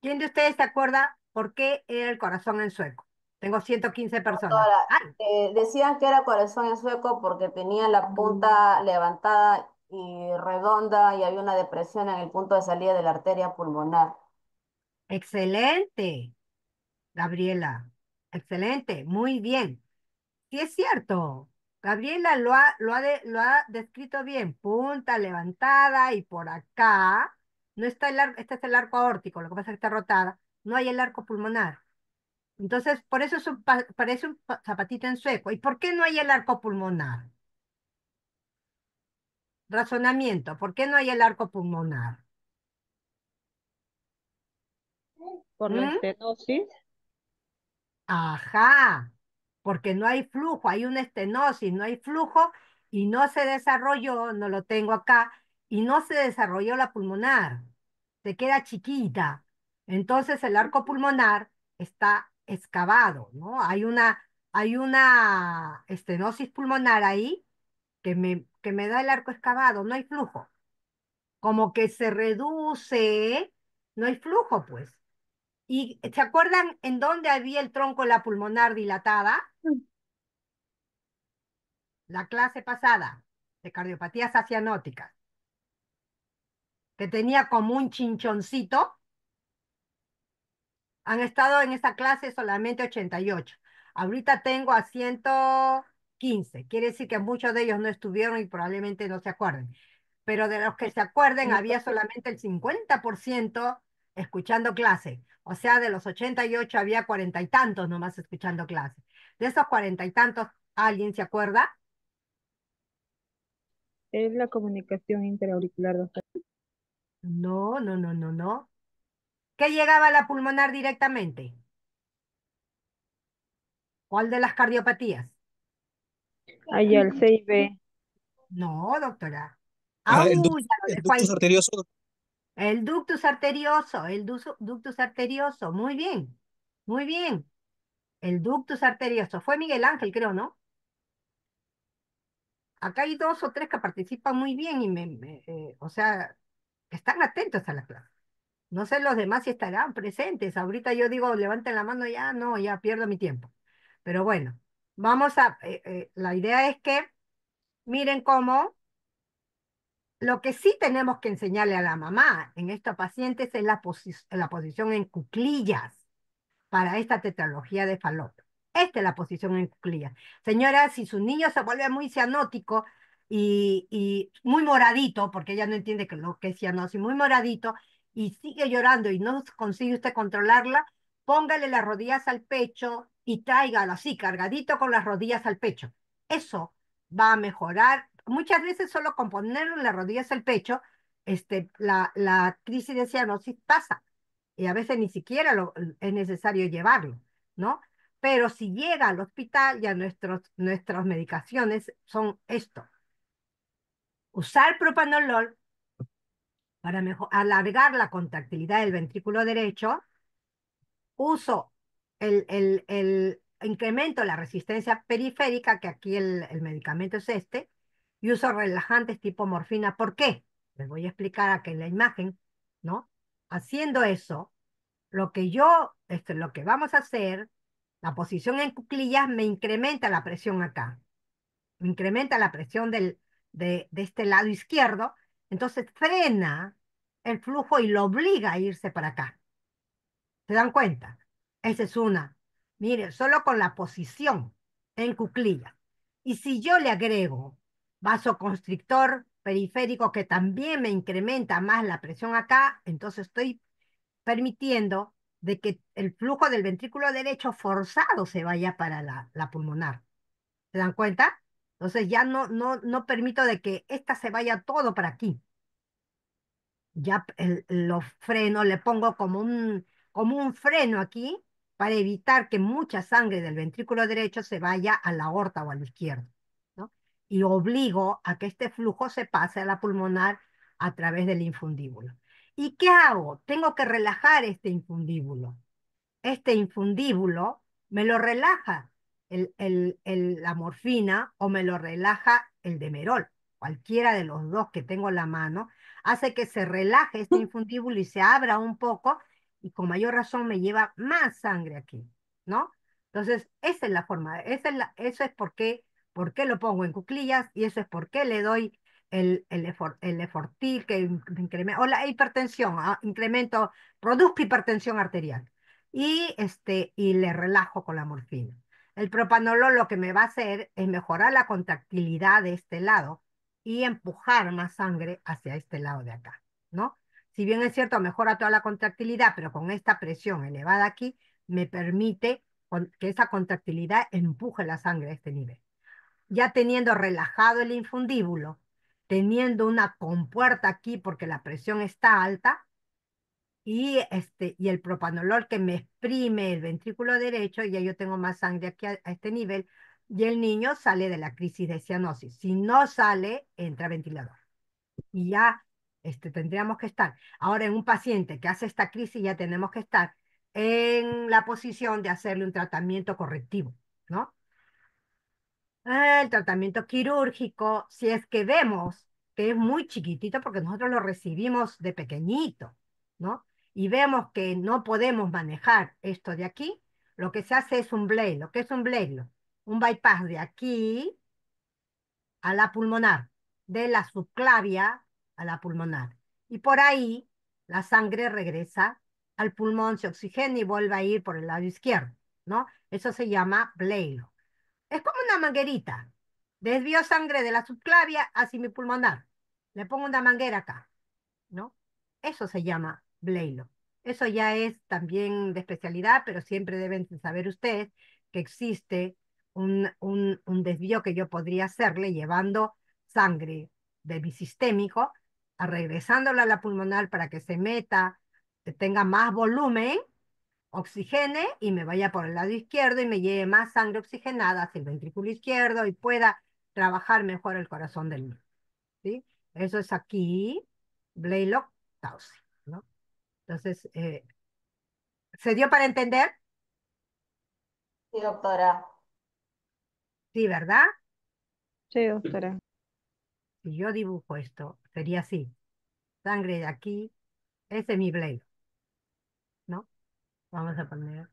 ¿Quién de ustedes se acuerda ¿Por qué era el corazón en sueco? Tengo 115 personas. Ah. Eh, decían que era corazón en sueco porque tenía la punta levantada y redonda y había una depresión en el punto de salida de la arteria pulmonar. Excelente, Gabriela. Excelente, muy bien. Sí es cierto. Gabriela lo ha, lo ha, lo ha descrito bien. Punta levantada y por acá. No está el este es el arco aórtico, lo que pasa es que está rotada no hay el arco pulmonar. Entonces, por eso es parece un zapatito en sueco. ¿Y por qué no hay el arco pulmonar? Razonamiento, ¿por qué no hay el arco pulmonar? Por la ¿Mm? estenosis. Ajá, porque no hay flujo, hay una estenosis, no hay flujo y no se desarrolló, no lo tengo acá, y no se desarrolló la pulmonar, se queda chiquita. Entonces el arco pulmonar está excavado, ¿no? Hay una, hay una estenosis pulmonar ahí que me, que me da el arco excavado, no hay flujo. Como que se reduce, no hay flujo, pues. ¿Y se acuerdan en dónde había el tronco la pulmonar dilatada? La clase pasada de cardiopatías asianóticas, que tenía como un chinchoncito han estado en esta clase solamente 88. Ahorita tengo a 115. Quiere decir que muchos de ellos no estuvieron y probablemente no se acuerden. Pero de los que se acuerden, había solamente el 50% escuchando clase. O sea, de los 88 había cuarenta y tantos nomás escuchando clase. De esos cuarenta y tantos, ¿alguien se acuerda? Es la comunicación interauricular. Doctor. No, no, no, no, no. ¿Qué llegaba a la pulmonar directamente? ¿Cuál de las cardiopatías? ahí el CIB. No, doctora. Ah, el, ductus arterioso. El ductus arterioso, el ductus arterioso. Muy bien, muy bien. El ductus arterioso. Fue Miguel Ángel, creo, ¿no? Acá hay dos o tres que participan muy bien y me, eh, o sea, están atentos a la clase. No sé los demás si estarán presentes. Ahorita yo digo, levanten la mano ya, no, ya pierdo mi tiempo. Pero bueno, vamos a, eh, eh, la idea es que miren cómo lo que sí tenemos que enseñarle a la mamá en estos pacientes es la, la posición en cuclillas para esta tetralogía de Fallot. Esta es la posición en cuclillas. Señora, si su niño se vuelve muy cianótico y, muy moradito, porque ella no entiende que lo que es cianosis, muy moradito, y sigue llorando y no consigue usted controlarla, póngale las rodillas al pecho y tráigalo así, cargadito con las rodillas al pecho. Eso va a mejorar. Muchas veces solo con ponerle las rodillas al pecho, este, la, la crisis de cianosis pasa. Y a veces ni siquiera es necesario llevarlo, ¿no? Pero si llega al hospital, ya nuestros, nuestras medicaciones son esto. Usar propanolol para alargar la contractilidad del ventrículo derecho, uso el, el, el incremento la resistencia periférica, que aquí el, medicamento es este, y uso relajantes tipo morfina. ¿Por qué? Les voy a explicar aquí en la imagen, ¿no? Haciendo eso, lo que yo, este, lo que vamos a hacer, la posición en cuclillas me incrementa la presión acá. Me incrementa la presión del, de este lado izquierdo entonces frena el flujo y lo obliga a irse para acá. ¿Se dan cuenta? Esa es una. Mire, solo con la posición en cuclilla. Y si yo le agrego vasoconstrictor periférico que también me incrementa más la presión acá, entonces estoy permitiendo de que el flujo del ventrículo derecho forzado se vaya para la, la pulmonar. ¿Se dan cuenta? Entonces ya no, no, no permito de que esta se vaya todo para aquí. Ya lo freno, le pongo como un, como un freno aquí para evitar que mucha sangre del ventrículo derecho se vaya a la aorta o al izquierdo. ¿no? Y obligo a que este flujo se pase a la pulmonar a través del infundíbulo. ¿Y qué hago? Tengo que relajar este infundíbulo. Este infundíbulo me lo relaja el, la morfina o me lo relaja el demerol, cualquiera de los dos que tengo en la mano, hace que se relaje este infundíbulo y se abra un poco y con mayor razón me lleva más sangre aquí, ¿no? Entonces, esa es la forma, esa es la, eso es por qué, por qué lo pongo en cuclillas y eso es por qué le doy el, el, efortil que incrementa, o la hipertensión, ah, incremento, produzco hipertensión arterial y, este, y le relajo con la morfina. El propanolol lo que me va a hacer es mejorar la contractilidad de este lado y empujar más sangre hacia este lado de acá, ¿no? Si bien es cierto, mejora toda la contractilidad, pero con esta presión elevada aquí, me permite que esa contractilidad empuje la sangre a este nivel. Ya teniendo relajado el infundíbulo, teniendo una compuerta aquí porque la presión está alta, y, este, y el propanolol que me exprime el ventrículo derecho, ya yo tengo más sangre aquí a, este nivel, y el niño sale de la crisis de cianosis. Si no sale, entra ventilador. Y ya este, tendríamos que estar. Ahora, en un paciente que hace esta crisis, ya tenemos que estar en la posición de hacerle un tratamiento correctivo, ¿no? Ah, el tratamiento quirúrgico, si es que vemos que es muy chiquitito, porque nosotros lo recibimos de pequeñito, ¿no? y vemos que no podemos manejar esto de aquí, lo que se hace es un bleilo. ¿Qué que es un bleilo? un bypass de aquí a la pulmonar, de la subclavia a la pulmonar. Y por ahí la sangre regresa al pulmón, se oxigena y vuelve a ir por el lado izquierdo, ¿no? Eso se llama bleilo. Es como una manguerita. Desvío sangre de la subclavia hacia mi pulmonar. Le pongo una manguera acá, ¿no? Eso se llama Blaylock. Eso ya es también de especialidad, pero siempre deben saber ustedes que existe un, un, desvío que yo podría hacerle llevando sangre de mi sistémico, a regresándola a la pulmonar para que se meta, que tenga más volumen, oxigene y me vaya por el lado izquierdo y me lleve más sangre oxigenada hacia el ventrículo izquierdo y pueda trabajar mejor el corazón del niño. ¿sí? Eso es aquí, Blaylock-Taussig. Entonces, eh, ¿se dio para entender? Sí, doctora. Sí, ¿verdad? Sí, doctora. Si yo dibujo esto, sería así. Sangre de aquí, ese es mi blade. ¿No? Vamos a poner.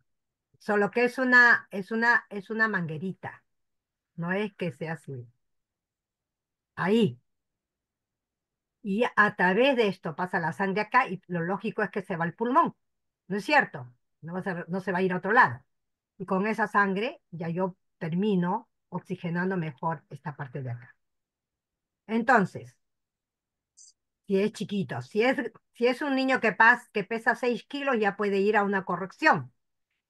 Solo que es una, es una, es una manguerita. No es que sea así. Ahí y a través de esto pasa la sangre acá y lo lógico es que se va al pulmón, ¿no es cierto? No, no se va a ir a otro lado. Y con esa sangre ya yo termino oxigenando mejor esta parte de acá. Entonces, si es chiquito, si es, si es un niño que, pasa que pesa 6 kilos, ya puede ir a una corrección.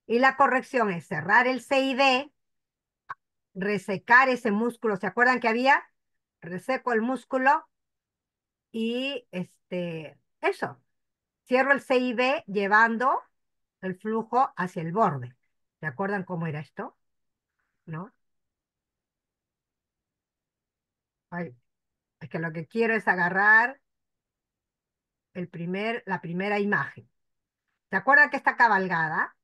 Y la corrección es cerrar el CID, resecar ese músculo. ¿Se acuerdan que había? Reseco el músculo, y este, eso, cierro el CIB llevando el flujo hacia el borde. ¿Se acuerdan cómo era esto? ¿No? es que lo que quiero es agarrar el primer, la primera imagen. ¿Se acuerdan que está cabalgada?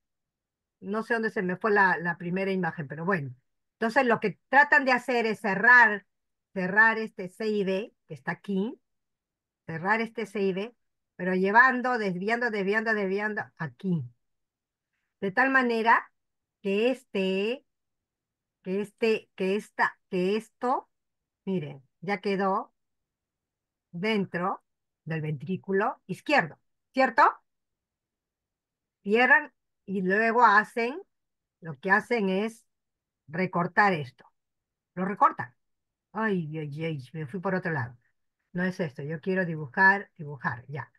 No sé dónde se me fue la, primera imagen, pero bueno. Entonces lo que tratan de hacer es cerrar, cerrar este CID que está aquí, cerrar este CID, pero llevando, desviando, desviando, desviando aquí. De tal manera que este, que este, que esta, que esto, miren, ya quedó dentro del ventrículo izquierdo, ¿cierto? Cierran y luego hacen, lo que hacen es recortar esto. Lo recortan. Ay, ay, ay, me fui por otro lado. No es esto, yo quiero dibujar, dibujar, ya.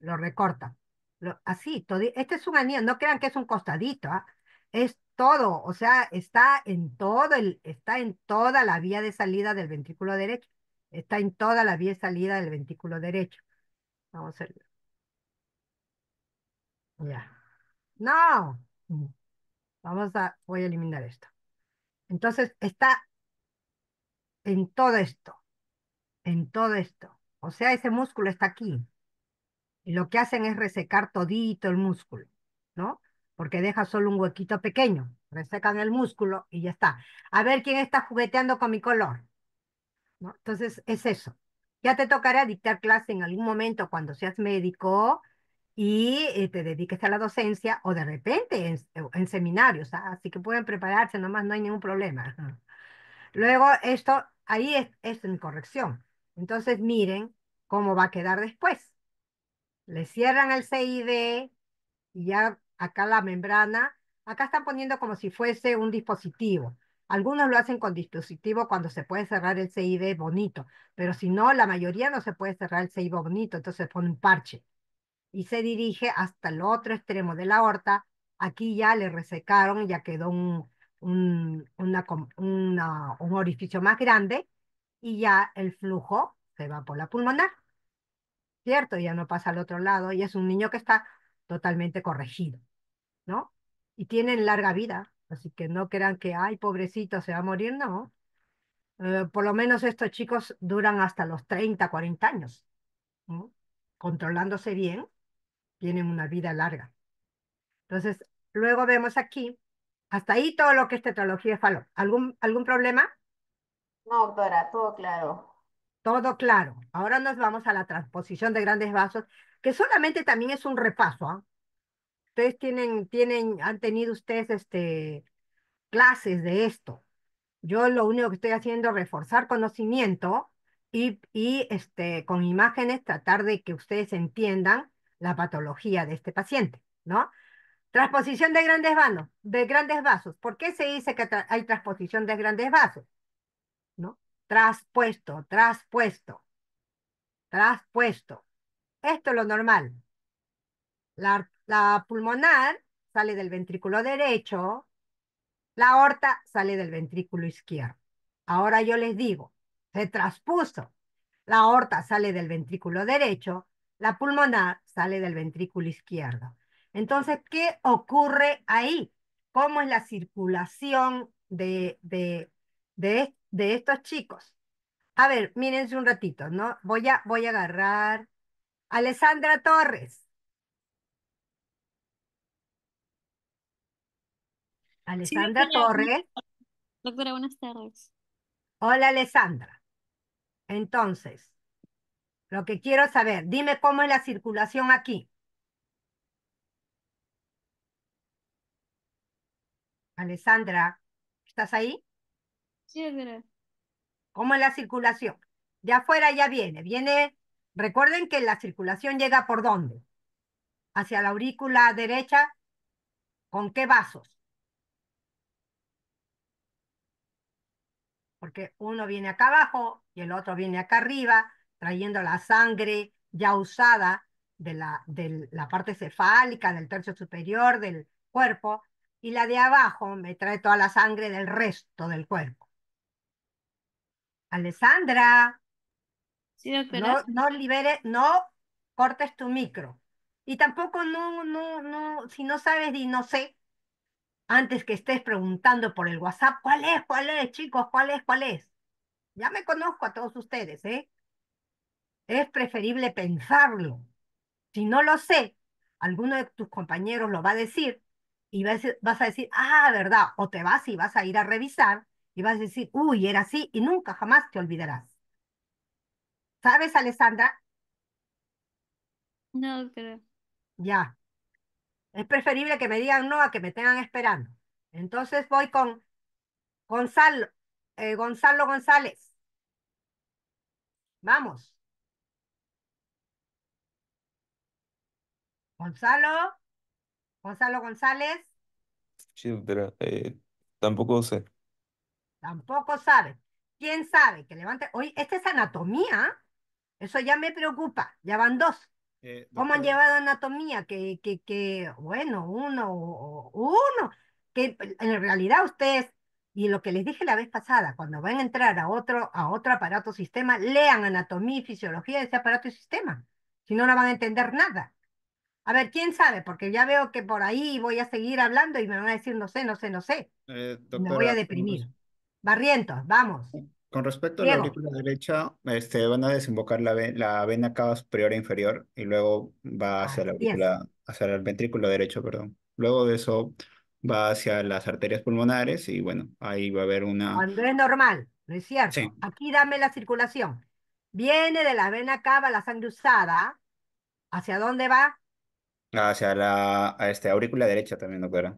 Lo recorta así, todo, este es un anillo, no crean que es un costadito, ¿ah? es todo, o sea, está en todo el, está en toda la vía de salida del ventrículo derecho, está en toda la vía de salida del ventrículo derecho. Vamos a ver. Ya. No. Vamos a, voy a eliminar esto. Entonces, está en todo esto en todo esto. O sea, ese músculo está aquí. Y lo que hacen es resecar todito el músculo, ¿no? Porque deja solo un huequito pequeño. Resecan el músculo y ya está. A ver quién está jugueteando con mi color. ¿No? Entonces, es eso. Ya te tocará dictar clase en algún momento cuando seas médico y eh, te dediques a la docencia o de repente en, seminarios. ¿ah? Así que pueden prepararse, nomás no hay ningún problema. Luego, esto, ahí es, es corrección. Entonces miren cómo va a quedar después. Le cierran el CID y ya acá la membrana, acá están poniendo como si fuese un dispositivo. Algunos lo hacen con dispositivo cuando se puede cerrar el CID bonito, pero si no, la mayoría no se puede cerrar el CID bonito, entonces pone un parche y se dirige hasta el otro extremo de la aorta. Aquí ya le resecaron, ya quedó un, un, un orificio más grande y ya el flujo se va por la pulmonar. ¿Cierto? Ya no pasa al otro lado y es un niño que está totalmente corregido, ¿no? Y tienen larga vida, así que no crean que, ay, pobrecito, se va a morir, no. Eh, por lo menos estos chicos duran hasta los 30, 40 años, controlándose bien, tienen una vida larga. Entonces, luego vemos aquí, hasta ahí todo lo que es tetralogía de valor. ¿Algún, ¿Algún problema? No, doctora, todo claro. Todo claro. Ahora nos vamos a la transposición de grandes vasos, que solamente también es un repaso. ¿ah? Ustedes tienen, tienen, han tenido ustedes este, clases de esto. Yo lo único que estoy haciendo es reforzar conocimiento y, y este, con imágenes tratar de que ustedes entiendan la patología de este paciente, ¿no? Transposición de grandes vasos, de grandes vasos. ¿Por qué se dice que hay transposición de grandes vasos? traspuesto, traspuesto, traspuesto. Esto es lo normal. La, pulmonar sale del ventrículo derecho, la aorta sale del ventrículo izquierdo. Ahora yo les digo, se traspuso. La aorta sale del ventrículo derecho, la pulmonar sale del ventrículo izquierdo. Entonces, ¿qué ocurre ahí? ¿Cómo es la circulación de, de, de, de estos chicos. A ver, mírense un ratito, ¿no? Voy a, voy a agarrar. Alessandra Torres. Alessandra Torres. Doctora, buenas tardes. Hola, Alessandra. Entonces, lo que quiero saber, dime cómo es la circulación aquí. Alessandra, ¿estás ahí? ¿Cómo es la circulación? De afuera ya viene, viene, recuerden que la circulación llega por dónde? Hacia la aurícula derecha, ¿con qué vasos? Porque uno viene acá abajo y el otro viene acá arriba, trayendo la sangre ya usada de la, de la parte cefálica, del tercio superior del cuerpo, y la de abajo me trae toda la sangre del resto del cuerpo. Alessandra, no, liberes, no cortes tu micro. Y tampoco no, no, no, si no sabes y no sé, antes que estés preguntando por el WhatsApp, ¿cuál es, cuál es, chicos, cuál es, cuál es? Ya me conozco a todos ustedes, ¿eh? Es preferible pensarlo. Si no lo sé, alguno de tus compañeros lo va a decir y vas a decir, ah, verdad, o te vas y vas a ir a revisar y vas a decir, uy, era así y nunca jamás te olvidarás. ¿Sabes, Alessandra? No creo. Ya. Es preferible que me digan no a que me tengan esperando. Entonces voy con Gonzalo, eh, Gonzalo González. Vamos. Gonzalo, Gonzalo González. Sí, pero eh, tampoco sé. Tampoco sabe. ¿Quién sabe? Que levante. Oye, esta es anatomía. Eso ya me preocupa. Ya van dos. Eh, ¿Cómo han llevado anatomía? Que, que, que bueno, uno, o uno. Que en realidad ustedes, y lo que les dije la vez pasada, cuando van a entrar a otro, a otro aparato sistema, lean anatomía y fisiología de ese aparato y sistema. Si no, no van a entender nada. A ver, ¿quién sabe? Porque ya veo que por ahí voy a seguir hablando y me van a decir, no sé, no sé, no sé. Eh, me voy a deprimir. Barrientos, vamos. Con respecto a la aurícula derecha, este, van a desembocar la, vena cava superior e inferior y luego va hacia, la el ventrículo derecho, perdón. Luego de eso va hacia las arterias pulmonares y bueno, ahí va a haber una... Cuando es normal, ¿no es cierto? Aquí dame la circulación. Viene de la vena cava la sangre usada. ¿Hacia dónde va? Hacia la este, aurícula derecha también, doctora.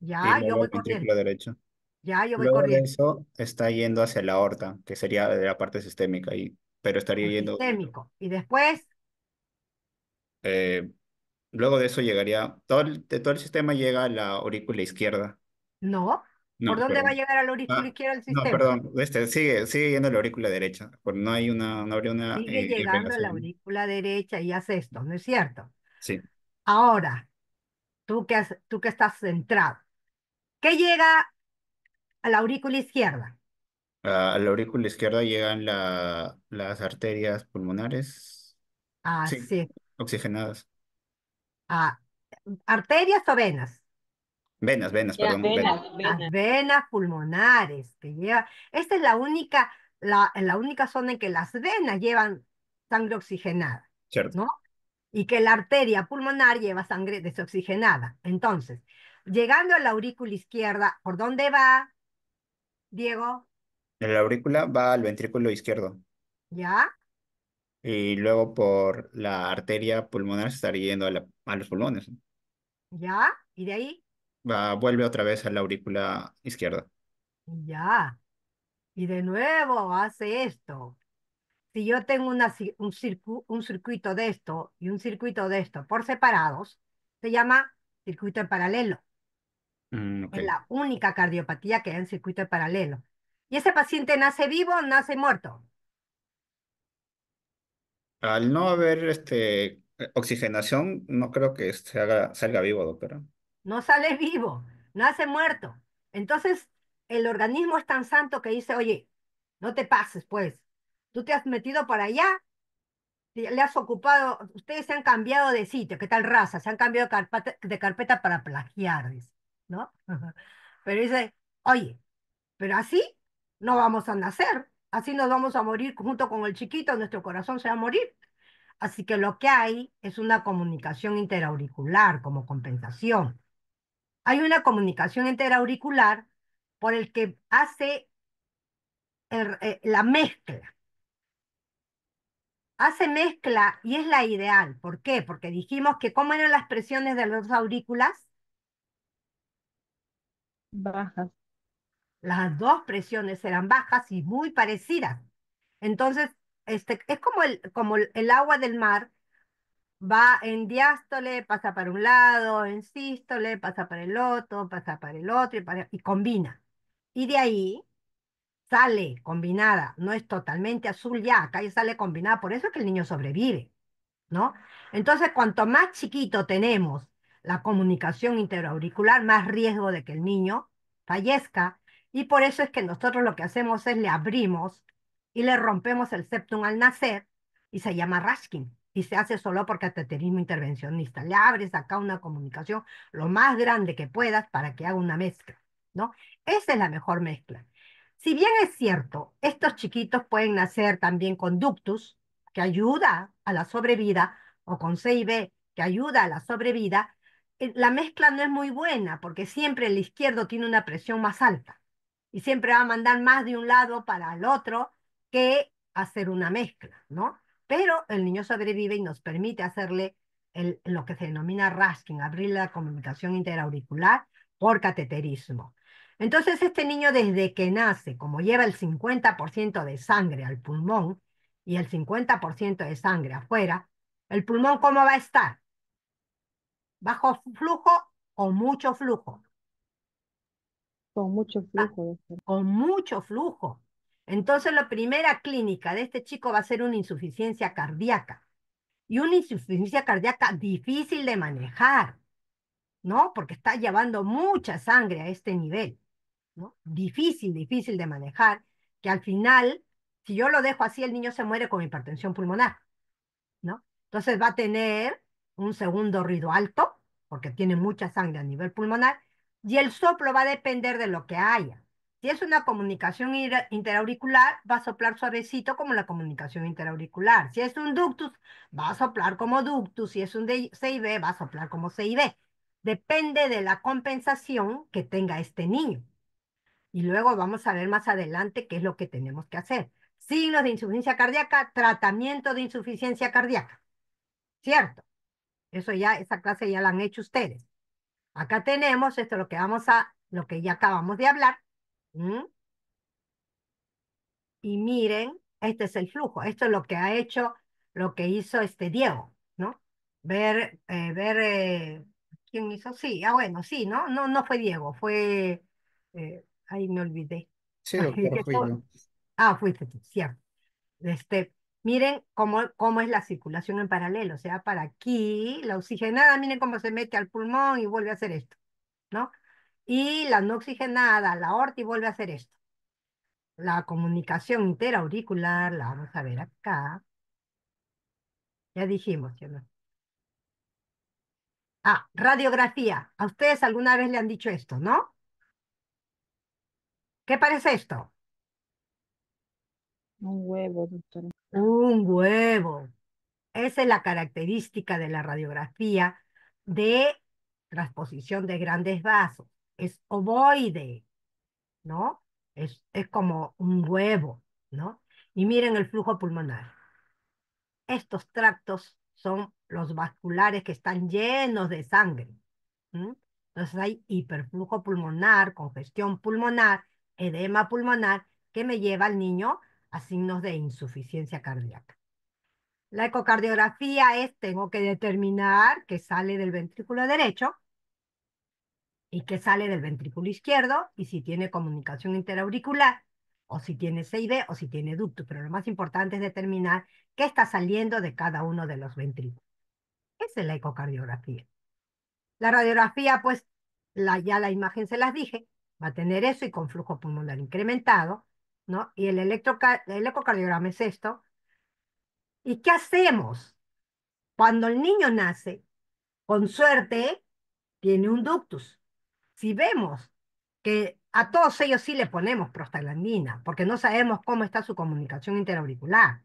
Ya, yo voy el ventrículo derecho. Ya, yo voy Luego corriendo. eso está yendo hacia la aorta, que sería de la parte sistémica y pero estaría ah, yendo. Sistémico. Y después, eh, luego de eso llegaría, todo el, de todo el sistema llega a la aurícula izquierda. no, ¿por dónde va a llegar a la aurícula ah, izquierda el no, perdón, este, sigue, sigue yendo a la aurícula derecha, porque no hay una, no habría una Sigue eh, llegando a la aurícula derecha y hace esto, ¿no es cierto? Sí. Ahora, tú que, tú que estás centrado, ¿qué llega a la aurícula izquierda. A la aurícula izquierda llegan las arterias pulmonares. Oxigenadas. a ¿Arterias o venas? Venas, venas, perdón. Venas, Las venas pulmonares que lleva. Esta es la única, la, la única zona en que las venas llevan sangre oxigenada. Cierto. Y que la arteria pulmonar lleva sangre desoxigenada. Entonces, llegando a la aurícula izquierda, ¿por dónde va? Diego, La aurícula va al ventrículo izquierdo ¿ya? y luego por la arteria pulmonar se estaría yendo a, los pulmones. ¿Ya? ¿Y de ahí? Va, vuelve otra vez a la aurícula izquierda. Ya. Y de nuevo hace esto. Si yo tengo un circuito de esto y un circuito de esto por separados, se llama circuito en paralelo. Mm, es la única cardiopatía que hay en circuito paralelo. ¿Y ese paciente nace vivo o nace muerto? Al no haber este, eh, oxigenación, no creo que se haga, salga vivo, doctora. No sale vivo, nace muerto. Entonces, el organismo es tan santo que dice, oye, no te pases, pues. Tú te has metido para allá, le has ocupado, ustedes se han cambiado de sitio, ¿qué tal raza? Se han cambiado de carpeta, de carpeta para plagiar, dice. ¿no? Pero dice, oye, pero así no vamos a nacer, así nos vamos a morir junto con el chiquito, nuestro corazón se va a morir. Así que lo que hay es una comunicación interauricular como compensación. Hay una comunicación interauricular por el que hace eh, la mezcla. Hace mezcla y es la ideal. ¿Por qué? Porque dijimos que cómo eran las presiones de los aurículas Bajas. Las dos presiones eran bajas y muy parecidas. Entonces, este, es como el, como el agua del mar va en diástole, pasa para un lado, en sístole, pasa para el otro, pasa para el otro y, combina. Y de ahí sale combinada, no es totalmente azul ya, acá ya sale combinada, por eso es que el niño sobrevive, ¿no? Entonces, cuanto más chiquito tenemos la comunicación interauricular, más riesgo de que el niño fallezca. Y por eso es que nosotros lo que hacemos es le abrimos y le rompemos el septum al nacer y se llama Raskin. Y se hace solo porque por cateterismo intervencionista. Le abres acá una comunicación lo más grande que puedas para que haga una mezcla, ¿no? Esa es la mejor mezcla. Si bien es cierto, estos chiquitos pueden nacer también con ductus, que ayuda a la sobrevida, o con CIB, que ayuda a la sobrevida, eh, la mezcla no es muy buena porque siempre el izquierdo tiene una presión más alta y siempre va a mandar más de un lado para el otro que hacer una mezcla, ¿no? Pero el niño sobrevive y nos permite hacerle lo que se denomina rasking, abrir la comunicación interauricular por cateterismo. Entonces este niño desde que nace, como lleva el 50% de sangre al pulmón y el 50% de sangre afuera, ¿el pulmón cómo va a estar? bajo flujo o mucho flujo. Con mucho ah, flujo. con mucho flujo. Entonces la primera clínica de este chico va a ser una insuficiencia cardíaca. Y una insuficiencia cardíaca difícil de manejar, ¿no? Porque está llevando mucha sangre a este nivel, ¿no? Difícil, difícil de manejar, que al final, si yo lo dejo así, el niño se muere con hipertensión pulmonar, ¿no? Entonces va a tener un segundo ruido alto, porque tiene mucha sangre a nivel pulmonar, y el soplo va a depender de lo que haya. Si es una comunicación interauricular, va a soplar suavecito como la comunicación interauricular. Si es un ductus, va a soplar como ductus. Si es un CIB, va a soplar como CIB. Depende de la compensación que tenga este niño. Y luego vamos a ver más adelante qué es lo que tenemos que hacer. Signos de insuficiencia cardíaca, tratamiento de insuficiencia cardíaca. ¿Cierto? Eso ya, esa clase ya la han hecho ustedes. Acá tenemos esto, lo que vamos a, lo que ya acabamos de hablar. Y miren, este es el flujo. Esto es lo que ha hecho, lo que hizo este Diego, ¿no? Ver, eh, ver, eh, ¿quién hizo? Sí, ah, bueno, sí, ¿no? No, no fue Diego, fue, eh, ahí me olvidé. Sí, fui Ah, fuiste tú, cierto. Este, Miren cómo, cómo es la circulación en paralelo, o sea, para aquí, la oxigenada, miren cómo se mete al pulmón y vuelve a hacer esto, ¿no? Y la no oxigenada, la aorta y vuelve a hacer esto. La comunicación interauricular, la vamos a ver acá. Ya dijimos, ¿cierto? Ah, radiografía. A ustedes alguna vez le han dicho esto, ¿no? ¿Qué parece esto? Un huevo, doctora. Un huevo. Esa es la característica de la radiografía de transposición de grandes vasos. Es ovoide, ¿no? Es, es como un huevo, ¿no? Y miren el flujo pulmonar. Estos tractos son los vasculares que están llenos de sangre. Entonces hay hiperflujo pulmonar, congestión pulmonar, edema pulmonar, que me lleva al niño a signos de insuficiencia cardíaca. La ecocardiografía es, tengo que determinar que sale del ventrículo derecho y que sale del ventrículo izquierdo y si tiene comunicación interauricular o si tiene CID o si tiene ducto, pero lo más importante es determinar qué está saliendo de cada uno de los ventrículos. Esa es la ecocardiografía. La radiografía, pues ya la imagen se las dije, va a tener eso y con flujo pulmonar incrementado, ¿no? Y el, electrocardiograma es esto. ¿Y qué hacemos? Cuando el niño nace, con suerte, tiene un ductus. Si vemos que a todos ellos sí le ponemos prostaglandina, porque no sabemos cómo está su comunicación interauricular.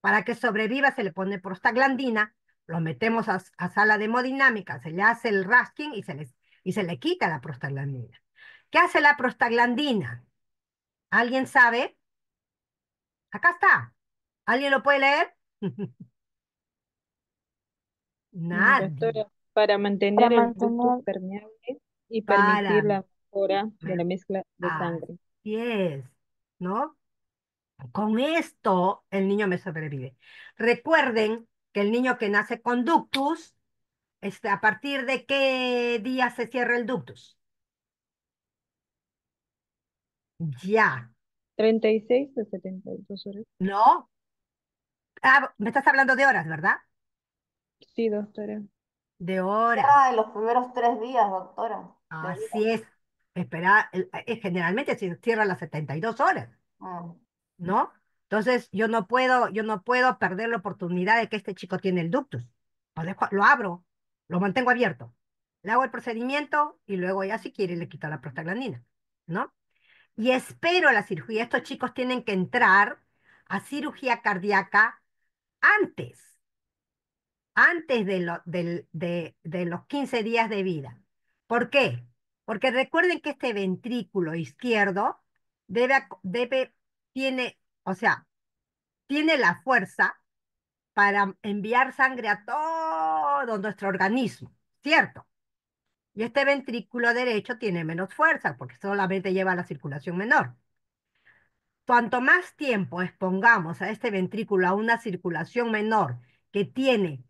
Para que sobreviva se le pone prostaglandina, lo metemos a, sala de hemodinámica, se le hace el rasking y se, y se le quita la prostaglandina. ¿Qué hace la prostaglandina? ¿Alguien sabe? Acá está. ¿Alguien lo puede leer? Nada. Para mantener el permeable y para... permitir la mejora de la mezcla de sangre. Así es, ¿no? Con esto el niño me sobrevive. Recuerden que el niño que nace con ductus, este, ¿a partir de qué día se cierra el ductus? Ya. 36 de 72 horas. No. Ah, me estás hablando de horas, ¿verdad? Sí, doctora. De horas. Ah, en los primeros tres días, doctora. Así es. Espera, eh, generalmente se cierran las 72 horas. Ah. ¿No? Entonces, yo no puedo, yo no puedo perder la oportunidad de que este chico tiene el ductus. lo abro, lo mantengo abierto. Le hago el procedimiento y luego ya si quiere le quito la prostaglandina, ¿no? y espero la cirugía. Estos chicos tienen que entrar a cirugía cardíaca antes, antes de, los 15 días de vida. ¿Por qué? Porque recuerden que este ventrículo izquierdo debe, debe, tiene, o sea, tiene la fuerza para enviar sangre a todo nuestro organismo, ¿cierto? Y este ventrículo derecho tiene menos fuerza porque solamente lleva la circulación menor. Cuanto más tiempo expongamos a este ventrículo a una circulación menor que tiene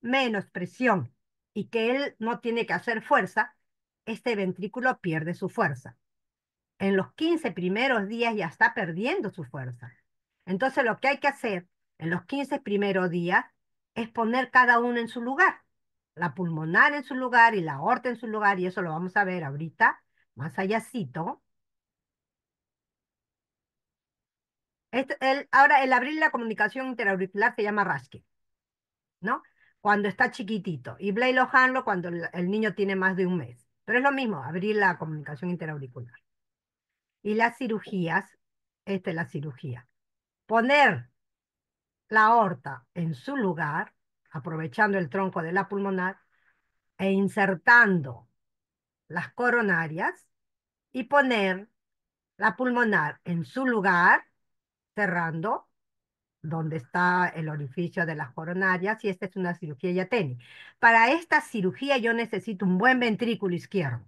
menos presión y que él no tiene que hacer fuerza, este ventrículo pierde su fuerza. En los 15 primeros días ya está perdiendo su fuerza. Entonces lo que hay que hacer en los 15 primeros días es poner cada uno en su lugar la pulmonar en su lugar y la aorta en su lugar, y eso lo vamos a ver ahorita, más allácito. Este, ahora, el abrir la comunicación interauricular se llama rasque ¿no? Cuando está chiquitito, y lo Hanlo cuando el, el niño tiene más de un mes. Pero es lo mismo, abrir la comunicación interauricular. Y las cirugías, esta es la cirugía. Poner la aorta en su lugar aprovechando el tronco de la pulmonar e insertando las coronarias y poner la pulmonar en su lugar, cerrando donde está el orificio de las coronarias y esta es una cirugía ya tenis. Para esta cirugía yo necesito un buen ventrículo izquierdo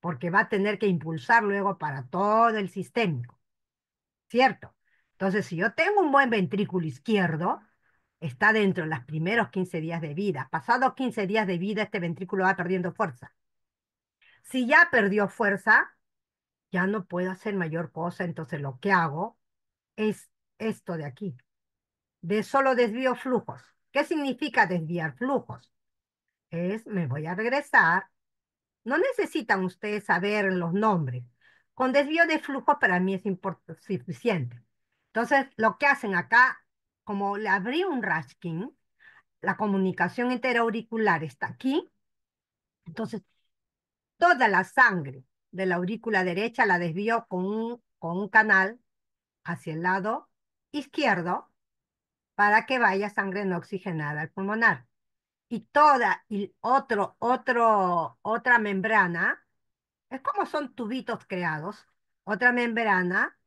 porque va a tener que impulsar luego para todo el sistémico, ¿cierto? Entonces, si yo tengo un buen ventrículo izquierdo, está dentro de los primeros 15 días de vida. Pasados 15 días de vida, este ventrículo va perdiendo fuerza. Si ya perdió fuerza, ya no puedo hacer mayor cosa, entonces lo que hago es esto de aquí. De solo desvío flujos. ¿Qué significa desviar flujos? Es, me voy a regresar. No necesitan ustedes saber los nombres. Con desvío de flujos para mí es suficiente. Entonces, lo que hacen acá como le abrí un raskin, la comunicación interauricular está aquí, entonces toda la sangre de la aurícula derecha la desvío con un, con un canal hacia el lado izquierdo para que vaya sangre no oxigenada al pulmonar. Y toda, y otro, otro, otra membrana, es como son tubitos creados, otra membrana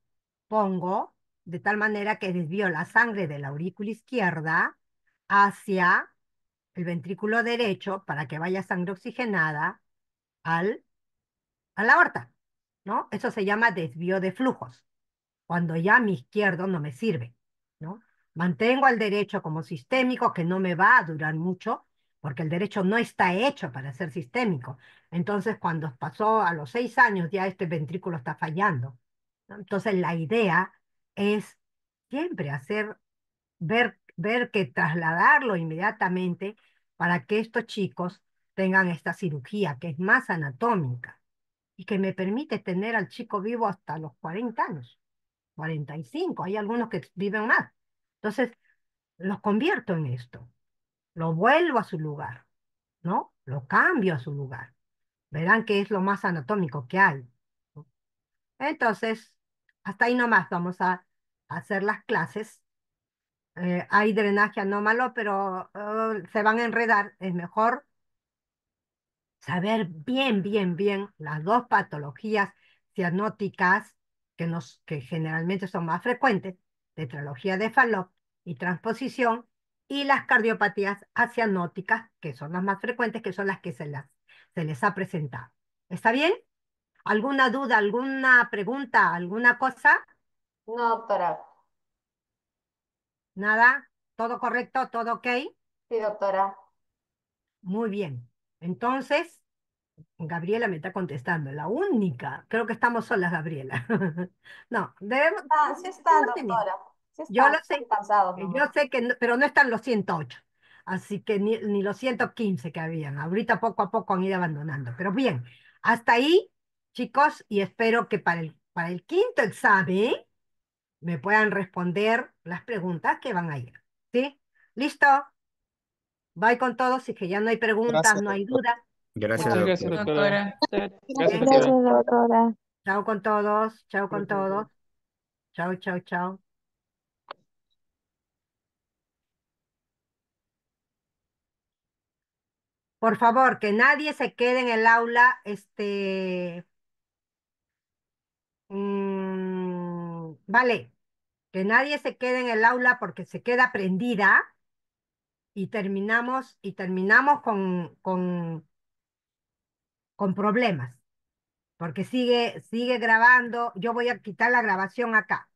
pongo de tal manera que desvío la sangre de la aurícula izquierda hacia el ventrículo derecho para que vaya sangre oxigenada al, a la aorta, ¿no? Eso se llama desvío de flujos, cuando ya mi izquierdo no me sirve, ¿no? Mantengo al derecho como sistémico, que no me va a durar mucho, porque el derecho no está hecho para ser sistémico. Entonces, cuando pasó a los seis años, ya este ventrículo está fallando. Entonces, la idea es siempre hacer, ver, ver que trasladarlo inmediatamente para que estos chicos tengan esta cirugía que es más anatómica y que me permite tener al chico vivo hasta los 40 años, 45, hay algunos que viven más. Entonces, los convierto en esto, lo vuelvo a su lugar, ¿no? Lo cambio a su lugar. Verán que es lo más anatómico que hay. Entonces, hasta ahí nomás vamos a, hacer las clases. Eh, hay drenaje anómalo, pero oh, se van a enredar. Es mejor saber bien, bien, bien las dos patologías cianóticas que, nos, que generalmente son más frecuentes, tetralogía de Fallot y transposición, y las cardiopatías asianóticas, que son las más frecuentes, que son las que se, las, se les ha presentado. ¿Está bien? ¿Alguna duda, alguna pregunta, alguna cosa? No, doctora. ¿Nada? ¿Todo correcto? ¿Todo ok? Sí, doctora. Muy bien. Entonces, Gabriela me está contestando, la única. Creo que estamos solas, Gabriela. no, debemos... sí está, doctora. yo lo sé, pasado, eh, yo sé que, pero no están los 108, así que ni, ni los 115 que habían. Ahorita poco a poco han ido abandonando. Pero bien, hasta ahí chicos, y espero que para el, para el quinto examen me puedan responder las preguntas que van a ir. ¿Sí? ¿Listo? Bye con todos. Y que ya no hay preguntas, no hay dudas. Gracias, gracias, doctora. Gracias, doctora. Chao con todos. Chao con todos. Chao, chao, chao. Por favor, que nadie se quede en el aula, este, Mm, vale, que nadie se quede en el aula porque se queda prendida y terminamos, y terminamos con, con, con problemas porque sigue, sigue grabando. Yo voy a quitar la grabación acá.